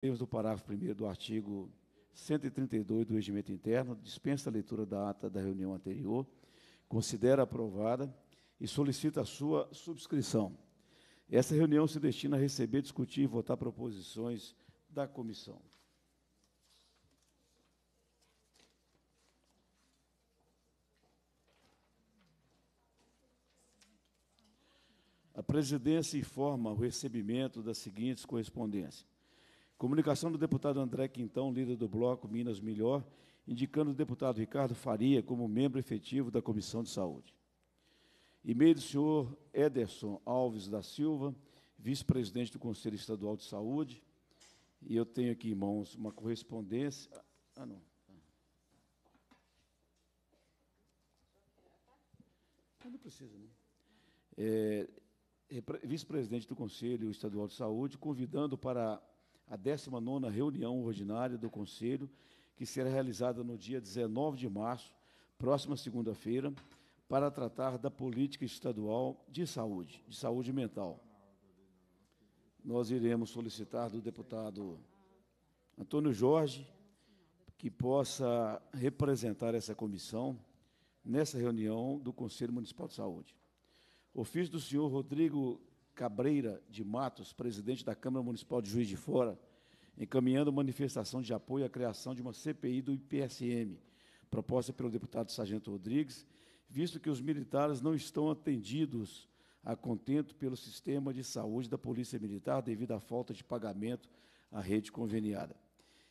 Temos o parágrafo 1 do artigo 132 do Regimento Interno, dispensa a leitura da ata da reunião anterior, considera aprovada e solicita a sua subscrição. Essa reunião se destina a receber, discutir e votar proposições da comissão. A presidência informa o recebimento das seguintes correspondências. Comunicação do deputado André Quintão, líder do bloco Minas Melhor, indicando o deputado Ricardo Faria como membro efetivo da Comissão de Saúde. E-mail do senhor Ederson Alves da Silva, vice-presidente do Conselho Estadual de Saúde. E eu tenho aqui em mãos uma correspondência. Ah, não. Ah, não precisa, não. Né? É, vice-presidente do Conselho Estadual de Saúde, convidando para a 19 reunião ordinária do Conselho, que será realizada no dia 19 de março, próxima segunda-feira, para tratar da política estadual de saúde, de saúde mental. Nós iremos solicitar do deputado Antônio Jorge que possa representar essa comissão nessa reunião do Conselho Municipal de Saúde. Ofício do senhor Rodrigo Cabreira de Matos, presidente da Câmara Municipal de Juiz de Fora, encaminhando manifestação de apoio à criação de uma CPI do IPSM, proposta pelo deputado Sargento Rodrigues, visto que os militares não estão atendidos a contento pelo sistema de saúde da Polícia Militar devido à falta de pagamento à rede conveniada.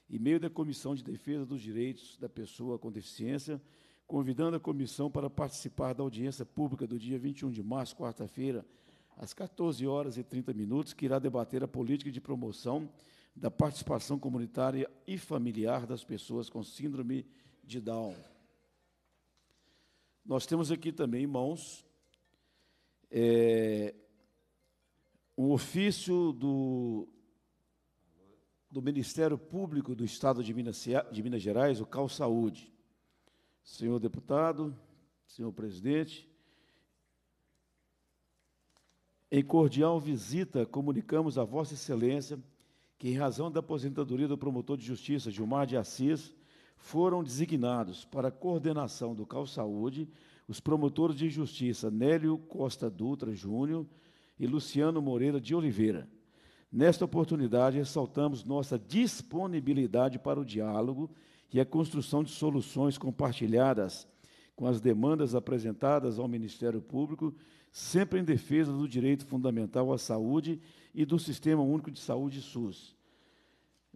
E meio da Comissão de Defesa dos Direitos da Pessoa com Deficiência, convidando a comissão para participar da audiência pública do dia 21 de março, quarta-feira, às 14 horas e 30 minutos, que irá debater a política de promoção da participação comunitária e familiar das pessoas com síndrome de Down. Nós temos aqui também, irmãos, é, um ofício do, do Ministério Público do Estado de Minas, de Minas Gerais, o Cal Saúde, Senhor deputado, senhor presidente, em cordial visita, comunicamos a Vossa Excelência que, em razão da aposentadoria do promotor de justiça Gilmar de Assis, foram designados para a coordenação do Cal Saúde os promotores de justiça Nélio Costa Dutra Júnior e Luciano Moreira de Oliveira. Nesta oportunidade, ressaltamos nossa disponibilidade para o diálogo e a construção de soluções compartilhadas com as demandas apresentadas ao Ministério Público sempre em defesa do direito fundamental à saúde e do Sistema Único de Saúde SUS.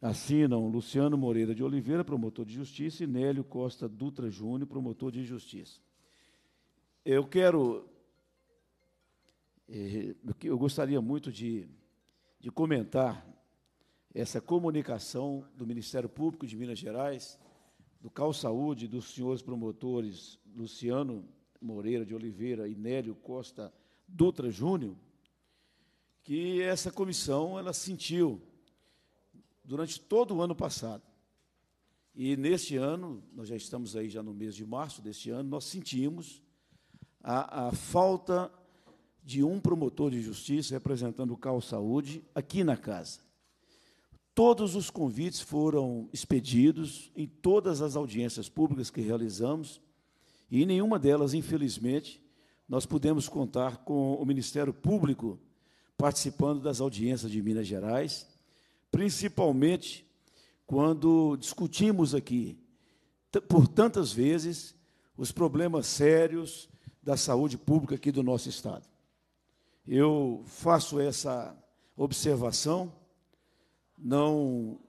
Assinam Luciano Moreira de Oliveira, promotor de justiça, e Nélio Costa Dutra Júnior, promotor de justiça. Eu quero. Eh, eu gostaria muito de, de comentar essa comunicação do Ministério Público de Minas Gerais, do Cal Saúde, dos senhores promotores Luciano Moreira de Oliveira e Nélio Costa Dutra Júnior, que essa comissão ela sentiu durante todo o ano passado. E neste ano, nós já estamos aí já no mês de março deste ano, nós sentimos a, a falta de um promotor de justiça representando o Cal Saúde aqui na casa. Todos os convites foram expedidos em todas as audiências públicas que realizamos e em nenhuma delas, infelizmente, nós pudemos contar com o Ministério Público participando das audiências de Minas Gerais, principalmente quando discutimos aqui, por tantas vezes, os problemas sérios da saúde pública aqui do nosso Estado. Eu faço essa observação, não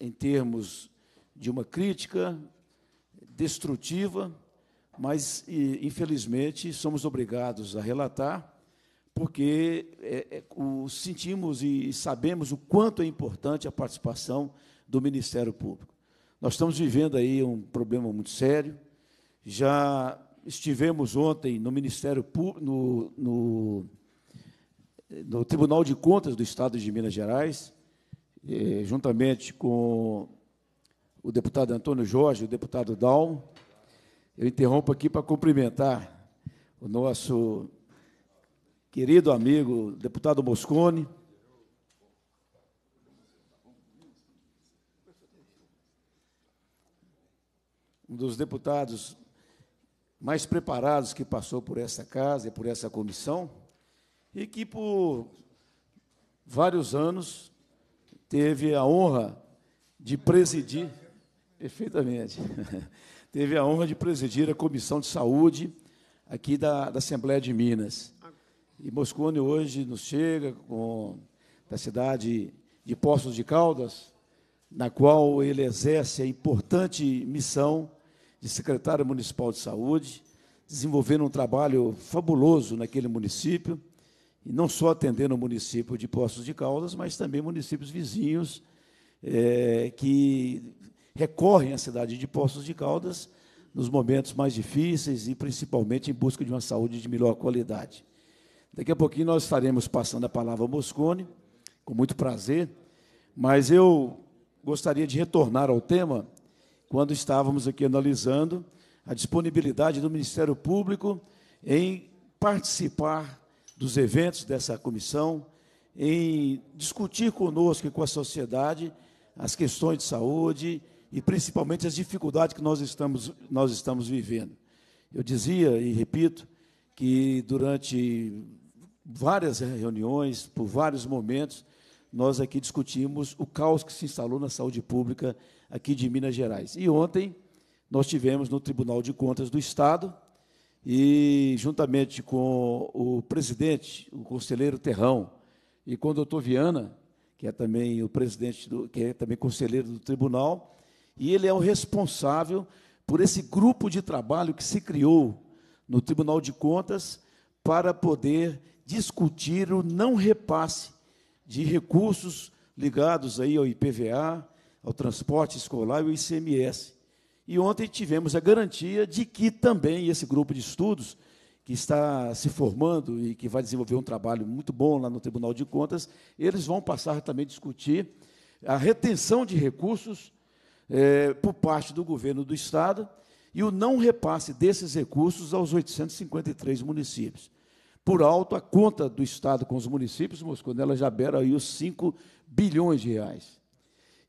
em termos de uma crítica, destrutiva, mas e, infelizmente somos obrigados a relatar, porque é, é, o, sentimos e sabemos o quanto é importante a participação do Ministério Público. Nós estamos vivendo aí um problema muito sério. Já estivemos ontem no Ministério Público, no, no, no Tribunal de Contas do Estado de Minas Gerais, eh, juntamente com o deputado Antônio Jorge, o deputado Dal. Eu interrompo aqui para cumprimentar o nosso querido amigo, deputado Moscone. Um dos deputados mais preparados que passou por essa casa e por essa comissão, e que por vários anos teve a honra de presidir. Perfeitamente. Teve a honra de presidir a Comissão de Saúde aqui da, da Assembleia de Minas. E Moscone hoje nos chega com, da cidade de Poços de Caldas, na qual ele exerce a importante missão de secretário municipal de saúde, desenvolvendo um trabalho fabuloso naquele município, e não só atendendo o município de Poços de Caldas, mas também municípios vizinhos é, que recorrem à cidade de Poços de Caldas nos momentos mais difíceis e principalmente em busca de uma saúde de melhor qualidade. Daqui a pouquinho nós estaremos passando a palavra ao Moscone, com muito prazer, mas eu gostaria de retornar ao tema quando estávamos aqui analisando a disponibilidade do Ministério Público em participar dos eventos dessa comissão, em discutir conosco e com a sociedade as questões de saúde, e principalmente as dificuldades que nós estamos, nós estamos vivendo. Eu dizia e repito que durante várias reuniões, por vários momentos, nós aqui discutimos o caos que se instalou na saúde pública aqui de Minas Gerais. E ontem nós tivemos no Tribunal de Contas do Estado e juntamente com o presidente, o conselheiro Terrão, e com o doutor Viana, que é também o presidente do, que é também conselheiro do tribunal, e ele é o responsável por esse grupo de trabalho que se criou no Tribunal de Contas para poder discutir o não repasse de recursos ligados aí ao IPVA, ao transporte escolar e ao ICMS. E ontem tivemos a garantia de que também esse grupo de estudos, que está se formando e que vai desenvolver um trabalho muito bom lá no Tribunal de Contas, eles vão passar também a discutir a retenção de recursos é, por parte do governo do Estado e o não repasse desses recursos aos 853 municípios. Por alto, a conta do Estado com os municípios, Mosconela já beira aí os 5 bilhões de reais.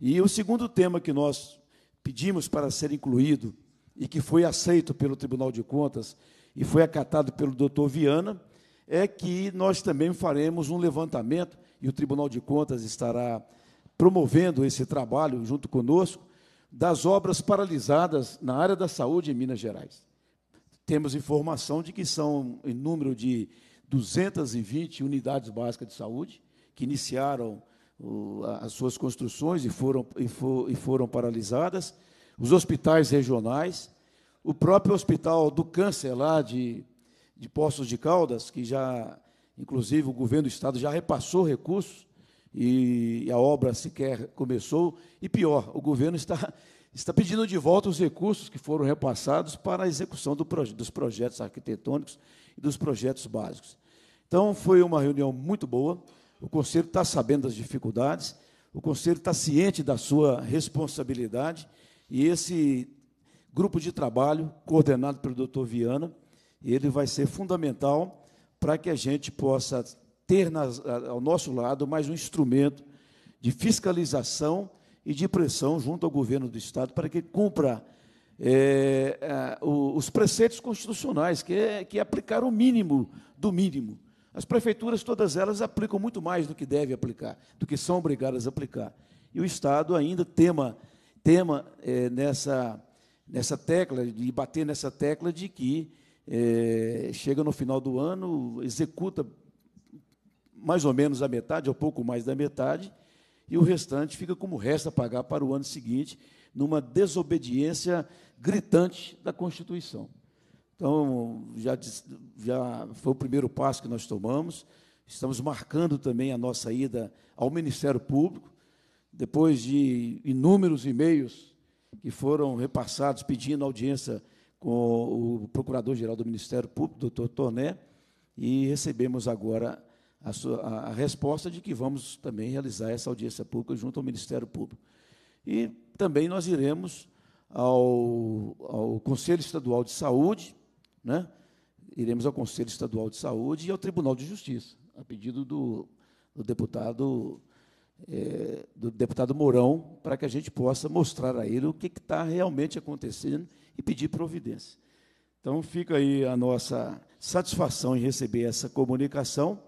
E o segundo tema que nós pedimos para ser incluído e que foi aceito pelo Tribunal de Contas e foi acatado pelo doutor Viana, é que nós também faremos um levantamento, e o Tribunal de Contas estará promovendo esse trabalho junto conosco, das obras paralisadas na área da saúde em Minas Gerais. Temos informação de que são em número de 220 unidades básicas de saúde que iniciaram as suas construções e foram, e, for, e foram paralisadas, os hospitais regionais, o próprio Hospital do Câncer, lá de, de Poços de Caldas, que já, inclusive, o governo do Estado já repassou recursos e a obra sequer começou. E pior, o governo está, está pedindo de volta os recursos que foram repassados para a execução do proje dos projetos arquitetônicos e dos projetos básicos. Então, foi uma reunião muito boa. O Conselho está sabendo das dificuldades, o Conselho está ciente da sua responsabilidade, e esse grupo de trabalho, coordenado pelo doutor Viana, ele vai ser fundamental para que a gente possa ter nas, ao nosso lado mais um instrumento de fiscalização e de pressão junto ao governo do Estado para que cumpra é, a, é, o, os preceitos constitucionais, que é, que é aplicar o mínimo do mínimo. As prefeituras, todas elas, aplicam muito mais do que devem aplicar, do que são obrigadas a aplicar. E o Estado ainda tema, tema é, nessa, nessa tecla, de bater nessa tecla de que é, chega no final do ano, executa mais ou menos a metade, ou pouco mais da metade, e o restante fica como resta pagar para o ano seguinte, numa desobediência gritante da Constituição. Então, já, já foi o primeiro passo que nós tomamos. Estamos marcando também a nossa ida ao Ministério Público, depois de inúmeros e-mails que foram repassados pedindo audiência com o Procurador-Geral do Ministério Público, doutor Torné, e recebemos agora a, sua, a, a resposta de que vamos também realizar essa audiência pública junto ao Ministério Público. E também nós iremos ao, ao Conselho Estadual de Saúde, né? iremos ao Conselho Estadual de Saúde e ao Tribunal de Justiça, a pedido do, do deputado é, do deputado Mourão, para que a gente possa mostrar a ele o que está realmente acontecendo e pedir providência. Então, fica aí a nossa satisfação em receber essa comunicação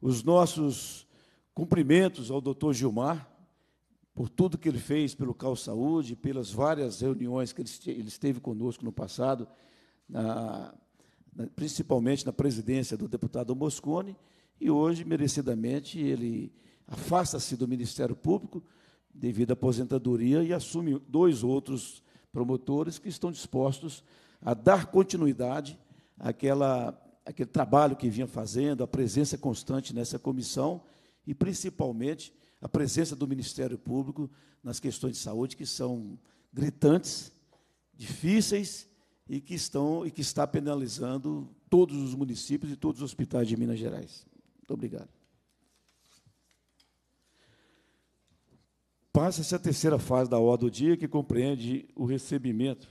os nossos cumprimentos ao doutor Gilmar, por tudo que ele fez pelo Cal Saúde, pelas várias reuniões que ele esteve conosco no passado, na, na, principalmente na presidência do deputado Moscone, e hoje, merecidamente, ele afasta-se do Ministério Público devido à aposentadoria e assume dois outros promotores que estão dispostos a dar continuidade àquela aquele trabalho que vinha fazendo, a presença constante nessa comissão e, principalmente, a presença do Ministério Público nas questões de saúde, que são gritantes, difíceis e que, estão, e que está penalizando todos os municípios e todos os hospitais de Minas Gerais. Muito obrigado. Passa-se a terceira fase da ordem do dia, que compreende o recebimento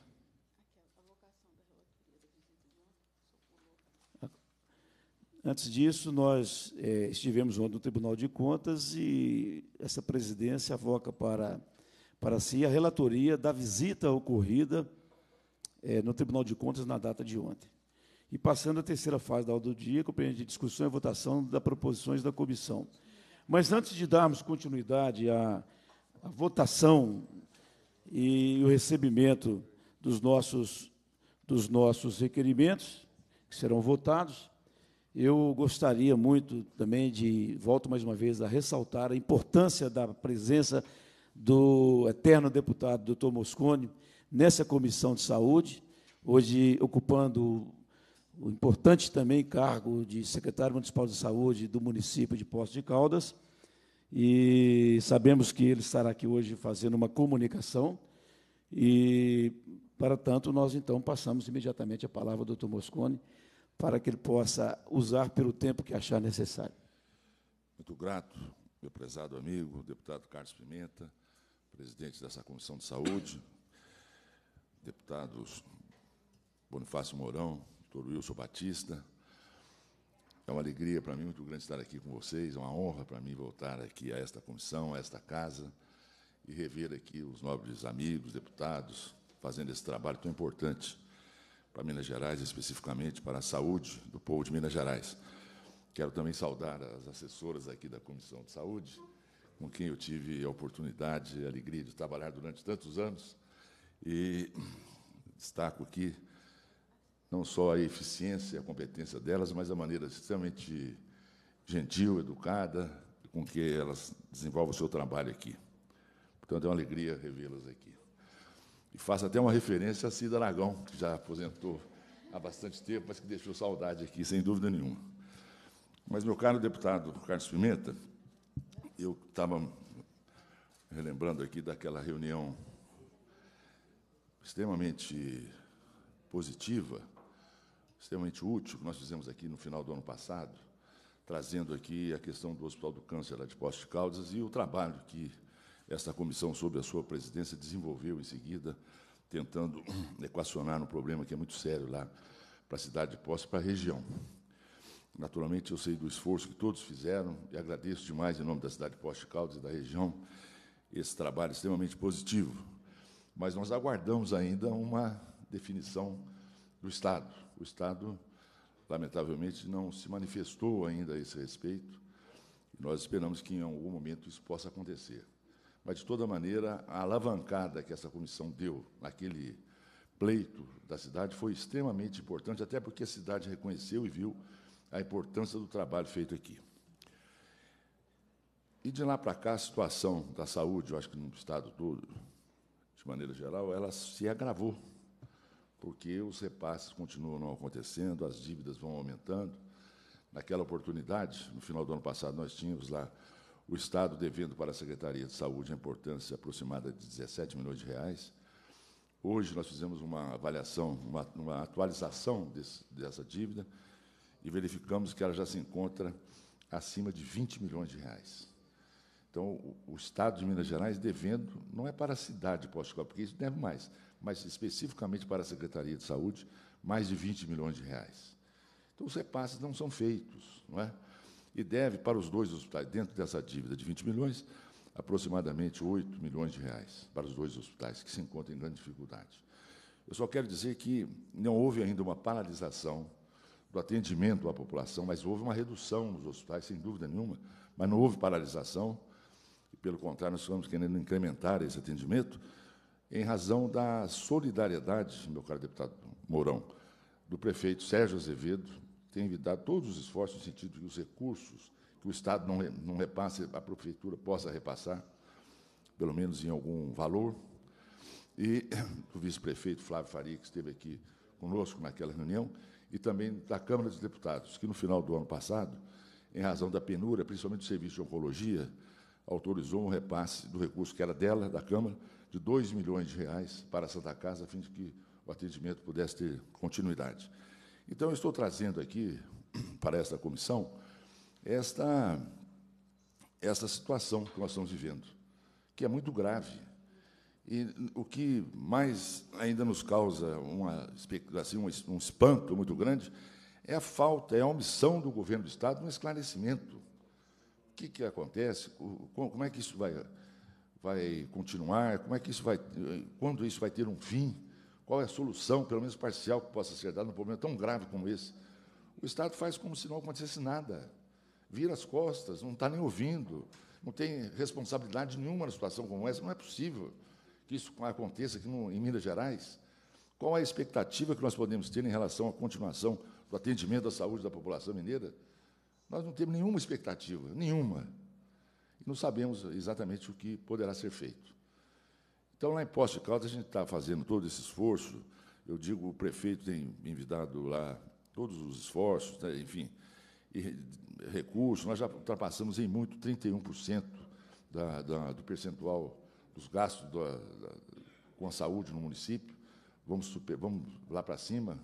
Antes disso, nós é, estivemos ontem no Tribunal de Contas e essa presidência avoca para, para si a relatoria da visita ocorrida é, no Tribunal de Contas na data de ontem. E passando à terceira fase da aula do dia, compreende discussão e votação das proposições da comissão. Mas antes de darmos continuidade à, à votação e o recebimento dos nossos, dos nossos requerimentos, que serão votados, eu gostaria muito também de, volto mais uma vez a ressaltar a importância da presença do eterno deputado doutor Moscone nessa comissão de saúde, hoje ocupando o importante também cargo de secretário municipal de saúde do município de Poços de Caldas. E sabemos que ele estará aqui hoje fazendo uma comunicação e, para tanto, nós então passamos imediatamente a palavra ao doutor Moscone para que ele possa usar pelo tempo que achar necessário. Muito grato, meu prezado amigo, deputado Carlos Pimenta, presidente dessa Comissão de Saúde, deputados Bonifácio Mourão, doutor Wilson Batista. É uma alegria para mim muito grande estar aqui com vocês, é uma honra para mim voltar aqui a esta comissão, a esta casa, e rever aqui os nobres amigos, deputados, fazendo esse trabalho tão importante para Minas Gerais, especificamente para a saúde do povo de Minas Gerais. Quero também saudar as assessoras aqui da Comissão de Saúde, com quem eu tive a oportunidade e a alegria de trabalhar durante tantos anos. E destaco aqui não só a eficiência e a competência delas, mas a maneira extremamente gentil, educada, com que elas desenvolvem o seu trabalho aqui. Portanto, é uma alegria revê-las aqui. E faço até uma referência a Cida Aragão, que já aposentou há bastante tempo, mas que deixou saudade aqui, sem dúvida nenhuma. Mas, meu caro deputado Carlos Pimenta, eu estava relembrando aqui daquela reunião extremamente positiva, extremamente útil que nós fizemos aqui no final do ano passado, trazendo aqui a questão do Hospital do Câncer lá de Posto de Caldas e o trabalho que essa comissão, sob a sua presidência, desenvolveu em seguida, tentando equacionar um problema que é muito sério lá para a cidade de Posse, para a região. Naturalmente, eu sei do esforço que todos fizeram e agradeço demais, em nome da cidade de Posse de Caldas e da região, esse trabalho extremamente positivo. Mas nós aguardamos ainda uma definição do Estado. O Estado, lamentavelmente, não se manifestou ainda a esse respeito. E nós esperamos que em algum momento isso possa acontecer mas de toda maneira a alavancada que essa comissão deu naquele pleito da cidade foi extremamente importante, até porque a cidade reconheceu e viu a importância do trabalho feito aqui. E de lá para cá, a situação da saúde, eu acho que no Estado todo, de maneira geral, ela se agravou, porque os repasses continuam não acontecendo, as dívidas vão aumentando. Naquela oportunidade, no final do ano passado, nós tínhamos lá o Estado devendo para a Secretaria de Saúde a importância aproximada de 17 milhões de reais. Hoje nós fizemos uma avaliação, uma, uma atualização desse, dessa dívida e verificamos que ela já se encontra acima de 20 milhões de reais. Então, o, o Estado de Minas Gerais devendo, não é para a cidade de Poço porque isso deve mais, mas especificamente para a Secretaria de Saúde, mais de 20 milhões de reais. Então, os repasses não são feitos, não é? e deve para os dois hospitais, dentro dessa dívida de 20 milhões, aproximadamente 8 milhões de reais para os dois hospitais que se encontram em grande dificuldade. Eu só quero dizer que não houve ainda uma paralisação do atendimento à população, mas houve uma redução nos hospitais, sem dúvida nenhuma, mas não houve paralisação. E, pelo contrário, nós estamos querendo incrementar esse atendimento em razão da solidariedade, meu caro deputado Mourão, do prefeito Sérgio Azevedo, tem evitado todos os esforços no sentido de que os recursos que o Estado não, não repasse, a Prefeitura possa repassar, pelo menos em algum valor. E o vice-prefeito Flávio Faria, que esteve aqui conosco naquela reunião, e também da Câmara dos Deputados, que no final do ano passado, em razão da penura, principalmente do serviço de oncologia, autorizou um repasse do recurso que era dela, da Câmara, de 2 milhões de reais para a Santa Casa, a fim de que o atendimento pudesse ter continuidade. Então, eu estou trazendo aqui para esta comissão esta, esta situação que nós estamos vivendo, que é muito grave. E o que mais ainda nos causa uma, assim, um espanto muito grande é a falta, é a omissão do governo do Estado no esclarecimento. O que, que acontece? Como é que isso vai, vai continuar? Como é que isso vai, eh, quando isso vai ter um fim? Qual é a solução, pelo menos parcial, que possa ser dada num problema tão grave como esse? O Estado faz como se não acontecesse nada. Vira as costas, não está nem ouvindo, não tem responsabilidade nenhuma na situação como essa. Não é possível que isso aconteça aqui no, em Minas Gerais. Qual é a expectativa que nós podemos ter em relação à continuação do atendimento à saúde da população mineira? Nós não temos nenhuma expectativa, nenhuma. E não sabemos exatamente o que poderá ser feito. Então, lá em Poços de Caldas, a gente está fazendo todo esse esforço. Eu digo, o prefeito tem envidado lá todos os esforços, né, enfim, recursos. Nós já ultrapassamos em muito 31% da, da, do percentual dos gastos da, com a saúde no município. Vamos, super, vamos lá para cima,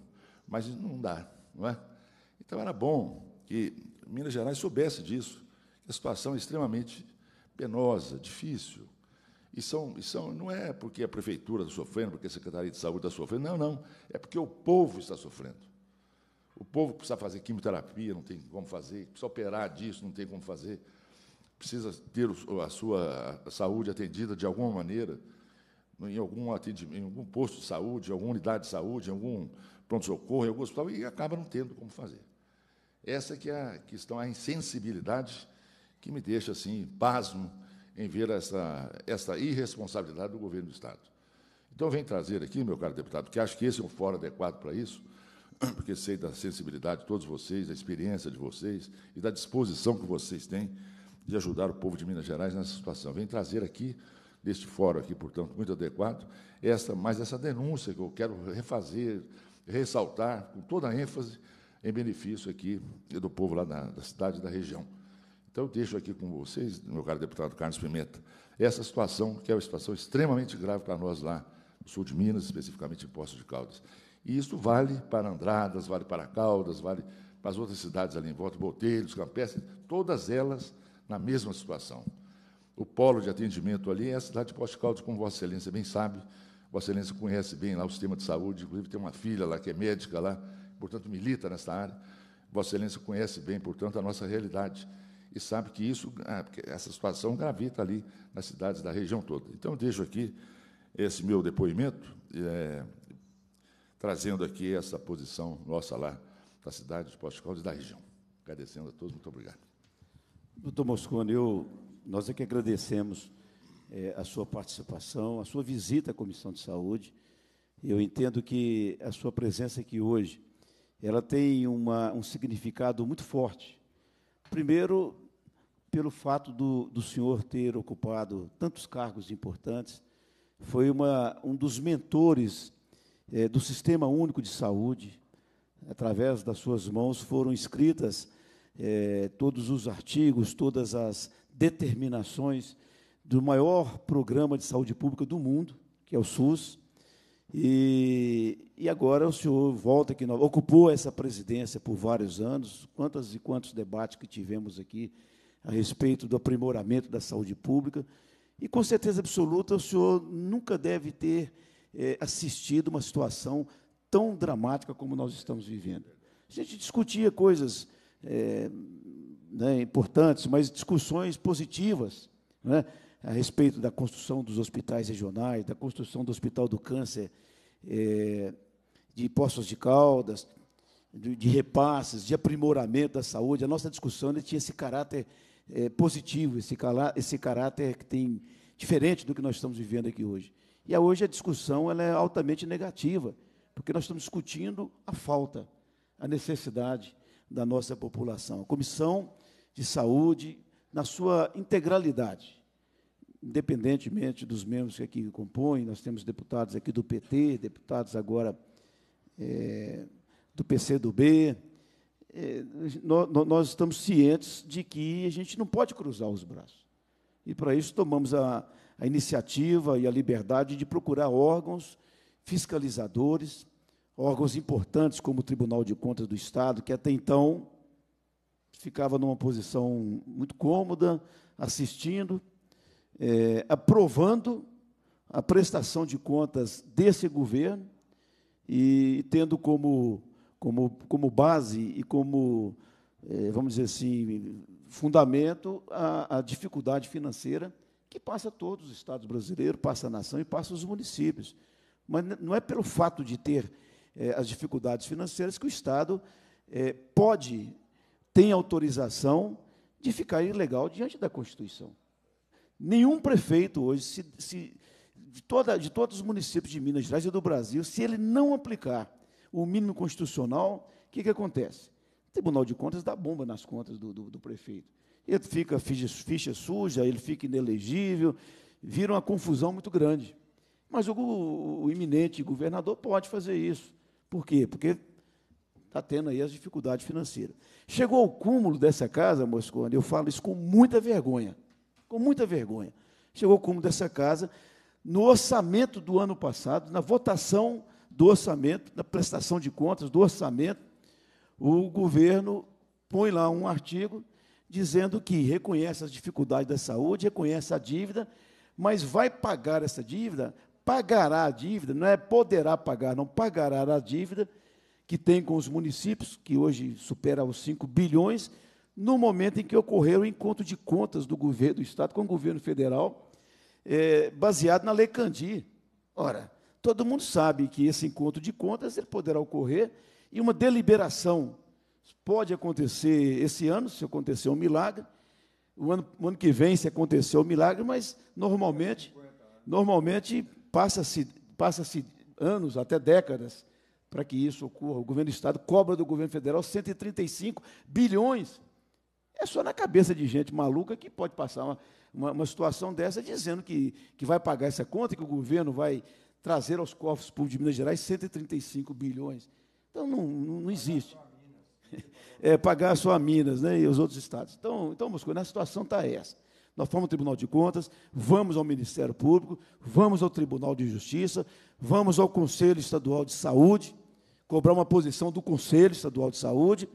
mas não dá, não é? Então, era bom que Minas Gerais soubesse disso, que a situação é extremamente penosa, difícil. E são, e são, não é porque a prefeitura está sofrendo, porque a Secretaria de Saúde está sofrendo, não, não. É porque o povo está sofrendo. O povo precisa fazer quimioterapia, não tem como fazer, precisa operar disso, não tem como fazer, precisa ter a sua saúde atendida de alguma maneira, em algum, em algum posto de saúde, em alguma unidade de saúde, em algum pronto-socorro, em algum hospital, e acaba não tendo como fazer. Essa que é a questão, a insensibilidade que me deixa assim, pasmo em ver essa, essa irresponsabilidade do governo do Estado. Então, vem trazer aqui, meu caro deputado, que acho que esse é um fórum adequado para isso, porque sei da sensibilidade de todos vocês, da experiência de vocês e da disposição que vocês têm de ajudar o povo de Minas Gerais nessa situação. Vem trazer aqui, neste fórum aqui, portanto, muito adequado, essa, mais essa denúncia que eu quero refazer, ressaltar com toda a ênfase em benefício aqui do povo lá da, da cidade e da região. Então, eu deixo aqui com vocês, meu caro deputado Carlos Pimenta, essa situação, que é uma situação extremamente grave para nós lá no sul de Minas, especificamente em Poços de Caldas. E isso vale para Andradas, vale para Caldas, vale para as outras cidades ali em volta, Botelhos, Campestre, todas elas na mesma situação. O polo de atendimento ali é a cidade de Poços de Caldas, como Vossa Excelência bem sabe. Vossa Excelência conhece bem lá o sistema de saúde, inclusive tem uma filha lá que é médica lá, portanto milita nessa área. Vossa Excelência conhece bem, portanto, a nossa realidade e sabe que isso, ah, essa situação gravita ali nas cidades da região toda. Então, deixo aqui esse meu depoimento, é, trazendo aqui essa posição nossa lá da cidade de Posto Caldas e da região. Agradecendo a todos, muito obrigado. Doutor Moscone, eu, nós é que agradecemos é, a sua participação, a sua visita à Comissão de Saúde. Eu entendo que a sua presença aqui hoje, ela tem uma, um significado muito forte. Primeiro, pelo fato do, do senhor ter ocupado tantos cargos importantes, foi uma, um dos mentores é, do Sistema Único de Saúde. Através das suas mãos foram escritas é, todos os artigos, todas as determinações do maior programa de saúde pública do mundo, que é o SUS. E, e agora o senhor volta aqui, ocupou essa presidência por vários anos, quantas e quantos debates que tivemos aqui a respeito do aprimoramento da saúde pública. E com certeza absoluta, o senhor nunca deve ter é, assistido uma situação tão dramática como nós estamos vivendo. A gente discutia coisas é, né, importantes, mas discussões positivas né, a respeito da construção dos hospitais regionais, da construção do Hospital do Câncer é, de Poços de Caldas, de, de repasses, de aprimoramento da saúde. A nossa discussão tinha esse caráter é, positivo, esse, cala, esse caráter que tem diferente do que nós estamos vivendo aqui hoje. E hoje a discussão ela é altamente negativa, porque nós estamos discutindo a falta, a necessidade da nossa população. A Comissão de Saúde, na sua integralidade, independentemente dos membros que aqui compõem, nós temos deputados aqui do PT, deputados agora é, do PCdoB, é, nós estamos cientes de que a gente não pode cruzar os braços. E para isso tomamos a, a iniciativa e a liberdade de procurar órgãos fiscalizadores, órgãos importantes como o Tribunal de Contas do Estado, que até então ficava numa posição muito cômoda, assistindo, é, aprovando a prestação de contas desse governo e tendo como como, como base e como, é, vamos dizer assim, fundamento a, a dificuldade financeira que passa todos os estados brasileiros, passa a nação e passa os municípios. Mas não é pelo fato de ter é, as dificuldades financeiras que o Estado é, pode, tem autorização de ficar ilegal diante da Constituição. Nenhum prefeito hoje, se, se de, toda, de todos os municípios de Minas Gerais e do Brasil, se ele não aplicar o mínimo constitucional, o que, que acontece? O Tribunal de Contas dá bomba nas contas do, do, do prefeito. Ele fica ficha, ficha, suja, ele fica inelegível, vira uma confusão muito grande. Mas o, o, o iminente governador pode fazer isso. Por quê? Porque está tendo aí as dificuldades financeiras. Chegou ao cúmulo dessa casa, Moscone, eu falo isso com muita vergonha, com muita vergonha. Chegou ao cúmulo dessa casa, no orçamento do ano passado, na votação do orçamento, da prestação de contas, do orçamento, o governo põe lá um artigo dizendo que reconhece as dificuldades da saúde, reconhece a dívida, mas vai pagar essa dívida, pagará a dívida, não é poderá pagar, não pagará a dívida que tem com os municípios, que hoje supera os 5 bilhões, no momento em que ocorreu o encontro de contas do governo do Estado com o governo federal, é, baseado na Lei Candir. Ora, Todo mundo sabe que esse encontro de contas ele poderá ocorrer e uma deliberação pode acontecer esse ano, se acontecer um milagre, o ano, o ano que vem se acontecer um milagre, mas normalmente, normalmente passa-se passa-se anos, até décadas, para que isso ocorra. O governo do Estado cobra do governo federal 135 bilhões. É só na cabeça de gente maluca que pode passar uma, uma, uma situação dessa dizendo que, que vai pagar essa conta, que o governo vai trazer aos cofres públicos de Minas Gerais 135 bilhões. Então, não, não, não existe. É, pagar só a Minas né, e os outros estados. Então, então Moscou, a situação está essa. Nós fomos ao Tribunal de Contas, vamos ao Ministério Público, vamos ao Tribunal de Justiça, vamos ao Conselho Estadual de Saúde, cobrar uma posição do Conselho Estadual de Saúde,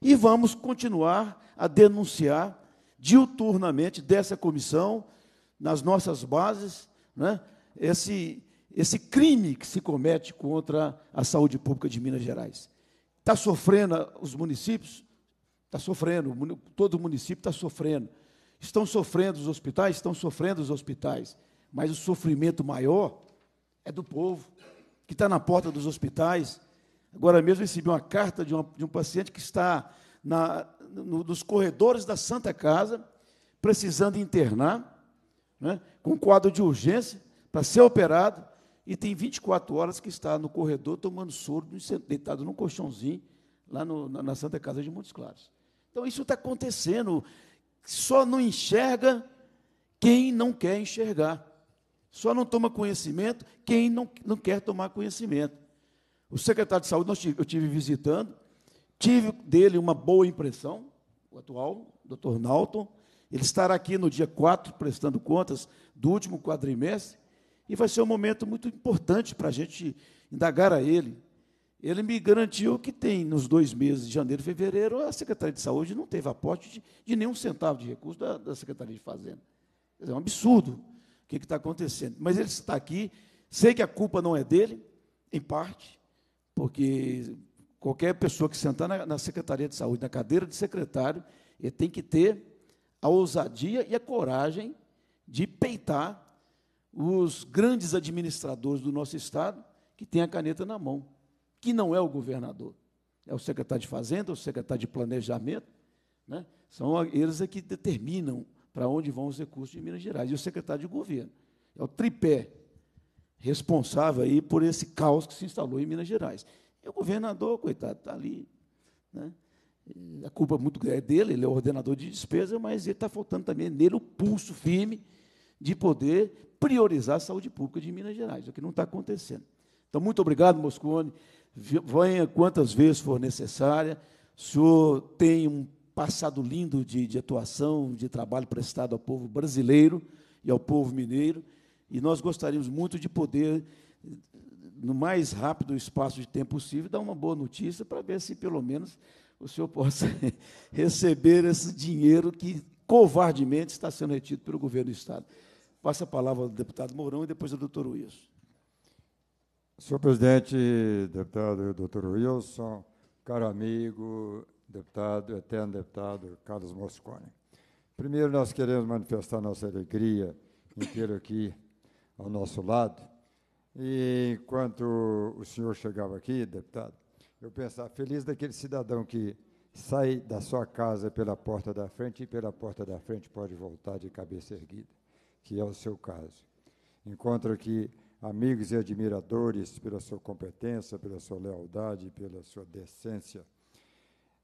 e vamos continuar a denunciar diuturnamente dessa comissão, nas nossas bases, né, esse, esse crime que se comete contra a saúde pública de Minas Gerais. Está sofrendo os municípios? Está sofrendo, todo município está sofrendo. Estão sofrendo os hospitais? Estão sofrendo os hospitais. Mas o sofrimento maior é do povo, que está na porta dos hospitais. Agora mesmo recebi uma carta de, uma, de um paciente que está na, no, nos corredores da Santa Casa, precisando internar, né, com quadro de urgência, para ser operado e tem 24 horas que está no corredor tomando soro, deitado num colchãozinho, lá no, na, Santa Casa de Montes Claros. Então, isso está acontecendo. Só não enxerga quem não quer enxergar. Só não toma conhecimento quem não, não quer tomar conhecimento. O secretário de saúde, nós, eu tive visitando, tive dele uma boa impressão, o atual, doutor Nauton. Ele estará aqui no dia 4, prestando contas do último quadrimestre e vai ser um momento muito importante para a gente indagar a ele. Ele me garantiu que tem, nos dois meses, de janeiro e fevereiro, a Secretaria de Saúde não teve aporte de, de nenhum centavo de recurso da, da Secretaria de Fazenda. é um absurdo o que está acontecendo. Mas ele está aqui, sei que a culpa não é dele, em parte, porque qualquer pessoa que sentar na, na Secretaria de Saúde, na cadeira de secretário, ele tem que ter a ousadia e a coragem de peitar os grandes administradores do nosso Estado que têm a caneta na mão, que não é o governador, é o secretário de Fazenda, o secretário de Planejamento, né? são eles é que determinam para onde vão os recursos de Minas Gerais, e o secretário de Governo, é o tripé responsável aí por esse caos que se instalou em Minas Gerais. E o governador, coitado, está ali, né? A culpa muito é dele, ele é o ordenador de despesa, mas ele está faltando também nele o pulso firme de poder priorizar a saúde pública de Minas Gerais, o que não está acontecendo. Então, muito obrigado, Moscone. Venha quantas vezes for necessária. O senhor tem um passado lindo de, de atuação, de trabalho prestado ao povo brasileiro e ao povo mineiro, e nós gostaríamos muito de poder, no mais rápido espaço de tempo possível, dar uma boa notícia para ver se, pelo menos, o senhor possa receber esse dinheiro que covardemente está sendo retido pelo governo do Estado. Passa a palavra ao deputado Mourão e depois ao doutor Wilson. Senhor presidente, deputado doutor Wilson, caro amigo, deputado, eterno deputado Carlos Moscone. Primeiro, nós queremos manifestar nossa alegria em ter aqui ao nosso lado. E enquanto o senhor chegava aqui, deputado, eu pensava, feliz daquele cidadão que sai da sua casa pela porta da frente e pela porta da frente pode voltar de cabeça erguida que é o seu caso. Encontro aqui amigos e admiradores pela sua competência, pela sua lealdade, pela sua decência.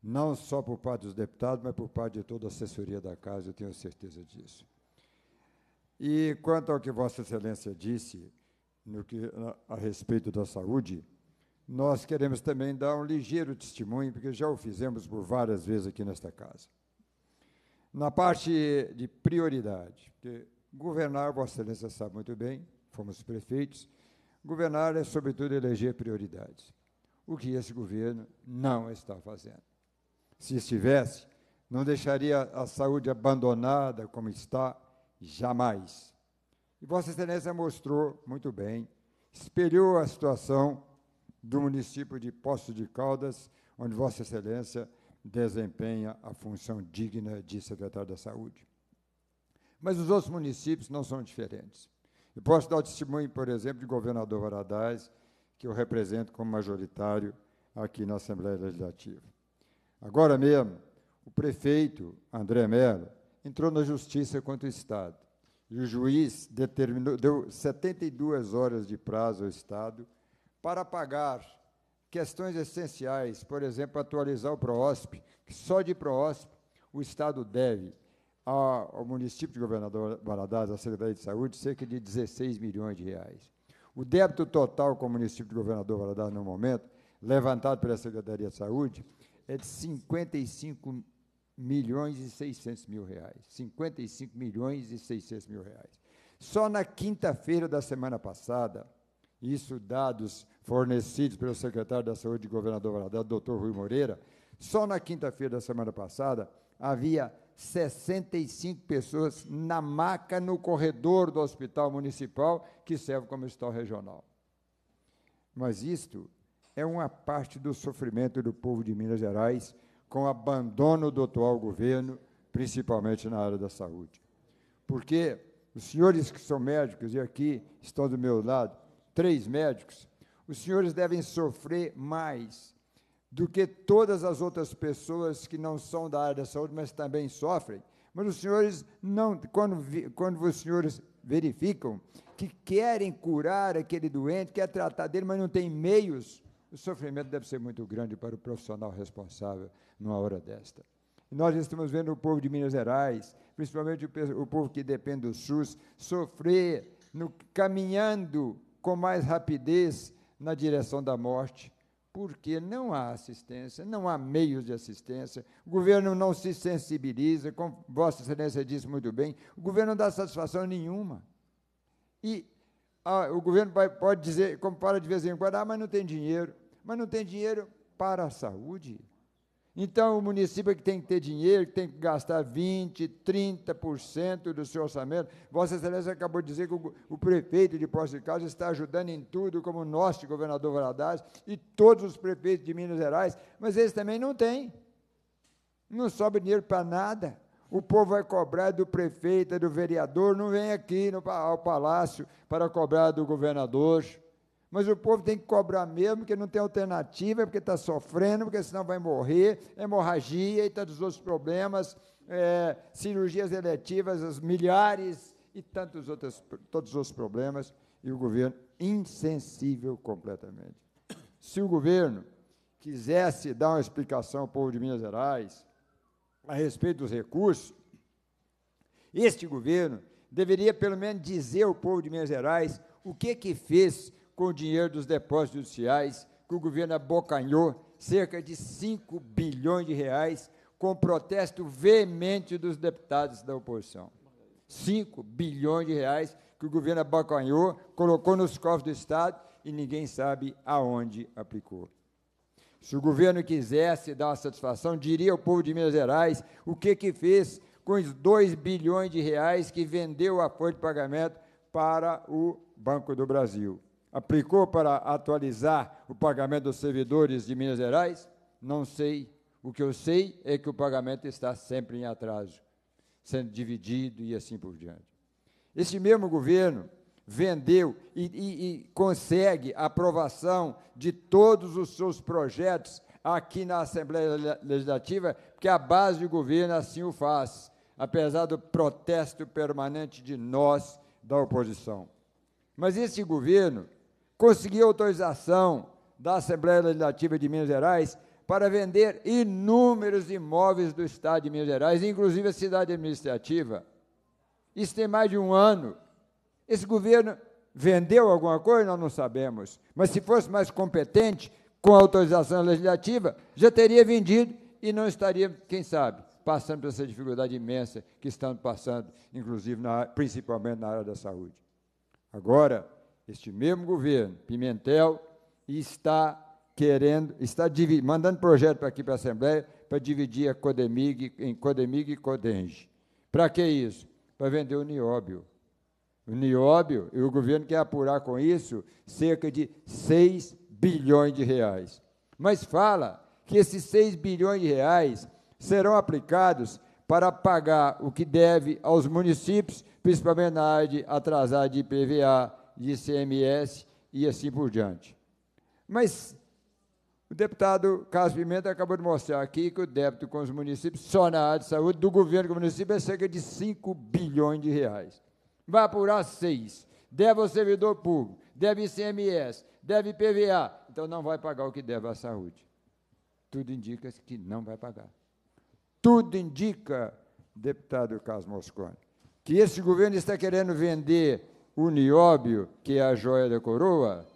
Não só por parte dos deputados, mas por parte de toda a assessoria da casa, eu tenho certeza disso. E quanto ao que Vossa Excelência disse no que, a, a respeito da saúde, nós queremos também dar um ligeiro testemunho, porque já o fizemos por várias vezes aqui nesta casa. Na parte de prioridade, porque Governar, Vossa Excelência sabe muito bem, fomos prefeitos, governar é, sobretudo, eleger prioridades. O que esse governo não está fazendo. Se estivesse, não deixaria a saúde abandonada como está, jamais. E Vossa Excelência mostrou muito bem, espelhou a situação do município de Poço de Caldas, onde Vossa Excelência desempenha a função digna de secretário da Saúde. Mas os outros municípios não são diferentes. Eu posso dar o testemunho, por exemplo, de governador Varadaz, que eu represento como majoritário aqui na Assembleia Legislativa. Agora mesmo, o prefeito André Mello entrou na justiça contra o Estado. E o juiz determinou, deu 72 horas de prazo ao Estado para pagar questões essenciais, por exemplo, atualizar o PROOSP, que só de PROOSP o Estado deve ao município de Governador Valadares, à Secretaria de Saúde, cerca de 16 milhões de reais. O débito total com o município de Governador Valadares, no momento, levantado pela Secretaria de Saúde, é de 55 milhões e 600 mil reais. 55 milhões e 600 mil reais. Só na quinta-feira da semana passada, isso dados fornecidos pelo secretário da Saúde de Governador Valadares, doutor Rui Moreira, só na quinta-feira da semana passada havia 65 pessoas na maca no corredor do hospital municipal, que serve como hospital regional. Mas isto é uma parte do sofrimento do povo de Minas Gerais com o abandono do atual governo, principalmente na área da saúde. Porque os senhores que são médicos, e aqui estão do meu lado, três médicos, os senhores devem sofrer mais do que todas as outras pessoas que não são da área da saúde, mas também sofrem. Mas os senhores não, quando, quando os senhores verificam que querem curar aquele doente, quer tratar dele, mas não tem meios, o sofrimento deve ser muito grande para o profissional responsável numa hora desta. nós estamos vendo o povo de Minas Gerais, principalmente o povo que depende do SUS, sofrer no, caminhando com mais rapidez na direção da morte porque não há assistência, não há meios de assistência, o governo não se sensibiliza, como Vossa Excelência disse muito bem, o governo não dá satisfação nenhuma. E ah, o governo pode dizer, como para de vez em quando, ah, mas não tem dinheiro, mas não tem dinheiro para a saúde. Então, o município é que tem que ter dinheiro, que tem que gastar 20%, 30% do seu orçamento. Vossa Excelência acabou de dizer que o, o prefeito de Posse de Caldas está ajudando em tudo, como o nosso governador Valadares e todos os prefeitos de Minas Gerais, mas eles também não têm. Não sobe dinheiro para nada. O povo vai cobrar do prefeito, do vereador, não vem aqui no, ao palácio para cobrar do governador. Mas o povo tem que cobrar mesmo, porque não tem alternativa, porque está sofrendo, porque senão vai morrer, é hemorragia e tantos outros problemas, é, cirurgias eletivas, as milhares e tantos outros, todos os problemas, e o governo insensível completamente. Se o governo quisesse dar uma explicação ao povo de Minas Gerais a respeito dos recursos, este governo deveria pelo menos dizer ao povo de Minas Gerais o que que fez com o dinheiro dos depósitos judiciais, que o governo abocanhou cerca de 5 bilhões de reais, com protesto veemente dos deputados da oposição. 5 bilhões de reais que o governo abocanhou, colocou nos cofres do Estado e ninguém sabe aonde aplicou. Se o governo quisesse dar uma satisfação, diria ao povo de Minas Gerais o que, que fez com os 2 bilhões de reais que vendeu a folha de pagamento para o Banco do Brasil aplicou para atualizar o pagamento dos servidores de Minas Gerais? Não sei. O que eu sei é que o pagamento está sempre em atraso, sendo dividido e assim por diante. Esse mesmo governo vendeu e, e, e consegue a aprovação de todos os seus projetos aqui na Assembleia Legislativa, porque a base do governo assim o faz, apesar do protesto permanente de nós da oposição. Mas esse governo conseguiu autorização da Assembleia Legislativa de Minas Gerais para vender inúmeros imóveis do Estado de Minas Gerais, inclusive a cidade administrativa. Isso tem mais de um ano. Esse governo vendeu alguma coisa? Nós não sabemos. Mas se fosse mais competente, com autorização legislativa, já teria vendido e não estaria, quem sabe, passando por essa dificuldade imensa que estamos passando, inclusive, na, principalmente na área da saúde. Agora, este mesmo governo, Pimentel, está querendo, está mandando projeto para aqui para a Assembleia para dividir a Codemig em Codemig e Codenge. Para que isso? Para vender o nióbio. O nióbio, e o governo quer apurar com isso cerca de 6 bilhões de reais. Mas fala que esses 6 bilhões de reais serão aplicados para pagar o que deve aos municípios, principalmente na área de atrasar de IPVA, de ICMS e assim por diante. Mas o deputado Carlos Pimenta acabou de mostrar aqui que o débito com os municípios, só na área de saúde, do governo com o município, é cerca de 5 bilhões de reais. Vai apurar 6. Deve ao servidor público, deve ICMS, deve PVA. Então não vai pagar o que deve à saúde. Tudo indica que não vai pagar. Tudo indica, deputado Carlos Moscone, que esse governo está querendo vender o nióbio, que é a joia da coroa,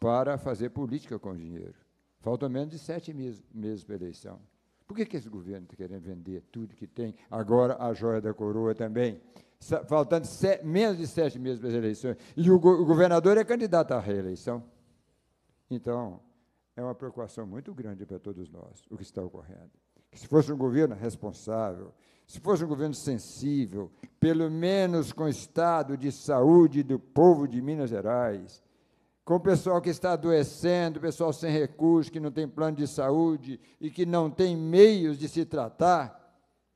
para fazer política com o dinheiro. Faltam menos de sete meses, meses para a eleição. Por que, que esse governo está querendo vender tudo que tem, agora a joia da coroa também? Faltando sete, menos de sete meses para as eleições. E o, go o governador é candidato à reeleição. Então, é uma preocupação muito grande para todos nós o que está ocorrendo. Que se fosse um governo responsável, se fosse um governo sensível, pelo menos com o estado de saúde do povo de Minas Gerais, com o pessoal que está adoecendo, o pessoal sem recursos, que não tem plano de saúde e que não tem meios de se tratar,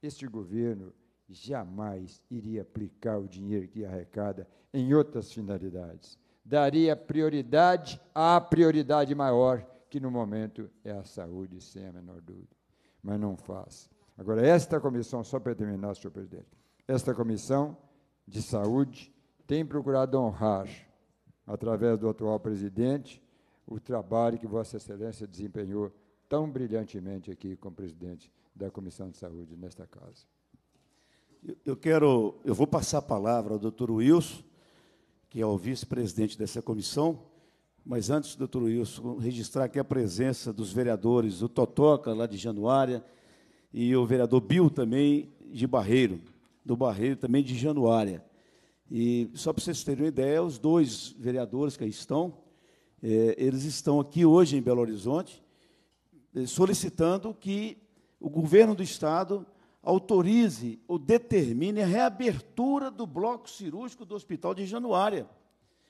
este governo jamais iria aplicar o dinheiro que arrecada em outras finalidades. Daria prioridade à prioridade maior, que no momento é a saúde, sem a menor dúvida. Mas não faz. Agora, esta comissão, só para terminar, senhor presidente, esta comissão de saúde tem procurado honrar, através do atual presidente, o trabalho que Vossa Excelência desempenhou tão brilhantemente aqui como presidente da Comissão de Saúde nesta casa. Eu quero, eu vou passar a palavra ao doutor Wilson, que é o vice-presidente dessa comissão, mas antes, doutor Wilson, registrar aqui a presença dos vereadores, o Totoca, lá de Januária, e o vereador Bill também de Barreiro, do Barreiro também de Januária. E só para vocês terem uma ideia, os dois vereadores que aí estão, é, eles estão aqui hoje em Belo Horizonte é, solicitando que o governo do Estado autorize ou determine a reabertura do bloco cirúrgico do Hospital de Januária,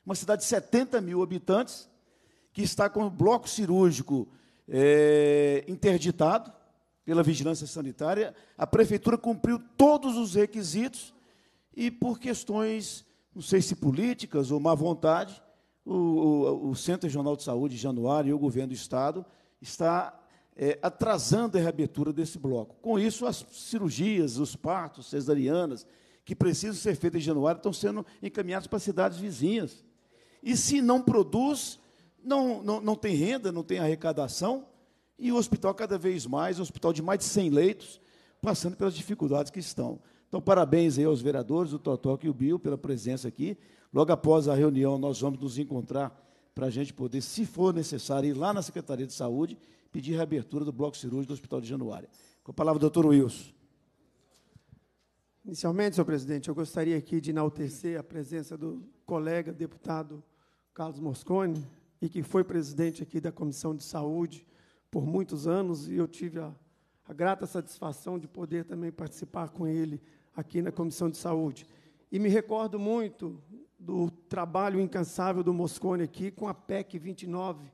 uma cidade de 70 mil habitantes, que está com o bloco cirúrgico é, interditado, pela vigilância sanitária, a prefeitura cumpriu todos os requisitos e, por questões, não sei se políticas ou má vontade, o, o, o Centro Regional de Saúde, Januário e o governo do Estado está é, atrasando a reabertura desse bloco. Com isso, as cirurgias, os partos, cesarianas, que precisam ser feitas em Januário, estão sendo encaminhados para cidades vizinhas. E se não produz, não, não, não tem renda, não tem arrecadação, e o hospital, cada vez mais, um hospital de mais de 100 leitos, passando pelas dificuldades que estão. Então, parabéns aí aos vereadores, o Totó e o Bio, pela presença aqui. Logo após a reunião, nós vamos nos encontrar para a gente poder, se for necessário, ir lá na Secretaria de Saúde pedir a reabertura do bloco cirúrgico do Hospital de Januária. Com a palavra, doutor Wilson. Inicialmente, senhor presidente, eu gostaria aqui de enaltecer a presença do colega deputado Carlos Moscone, e que foi presidente aqui da Comissão de Saúde por muitos anos e eu tive a, a grata satisfação de poder também participar com ele aqui na Comissão de Saúde. E me recordo muito do trabalho incansável do Moscone aqui com a PEC 29,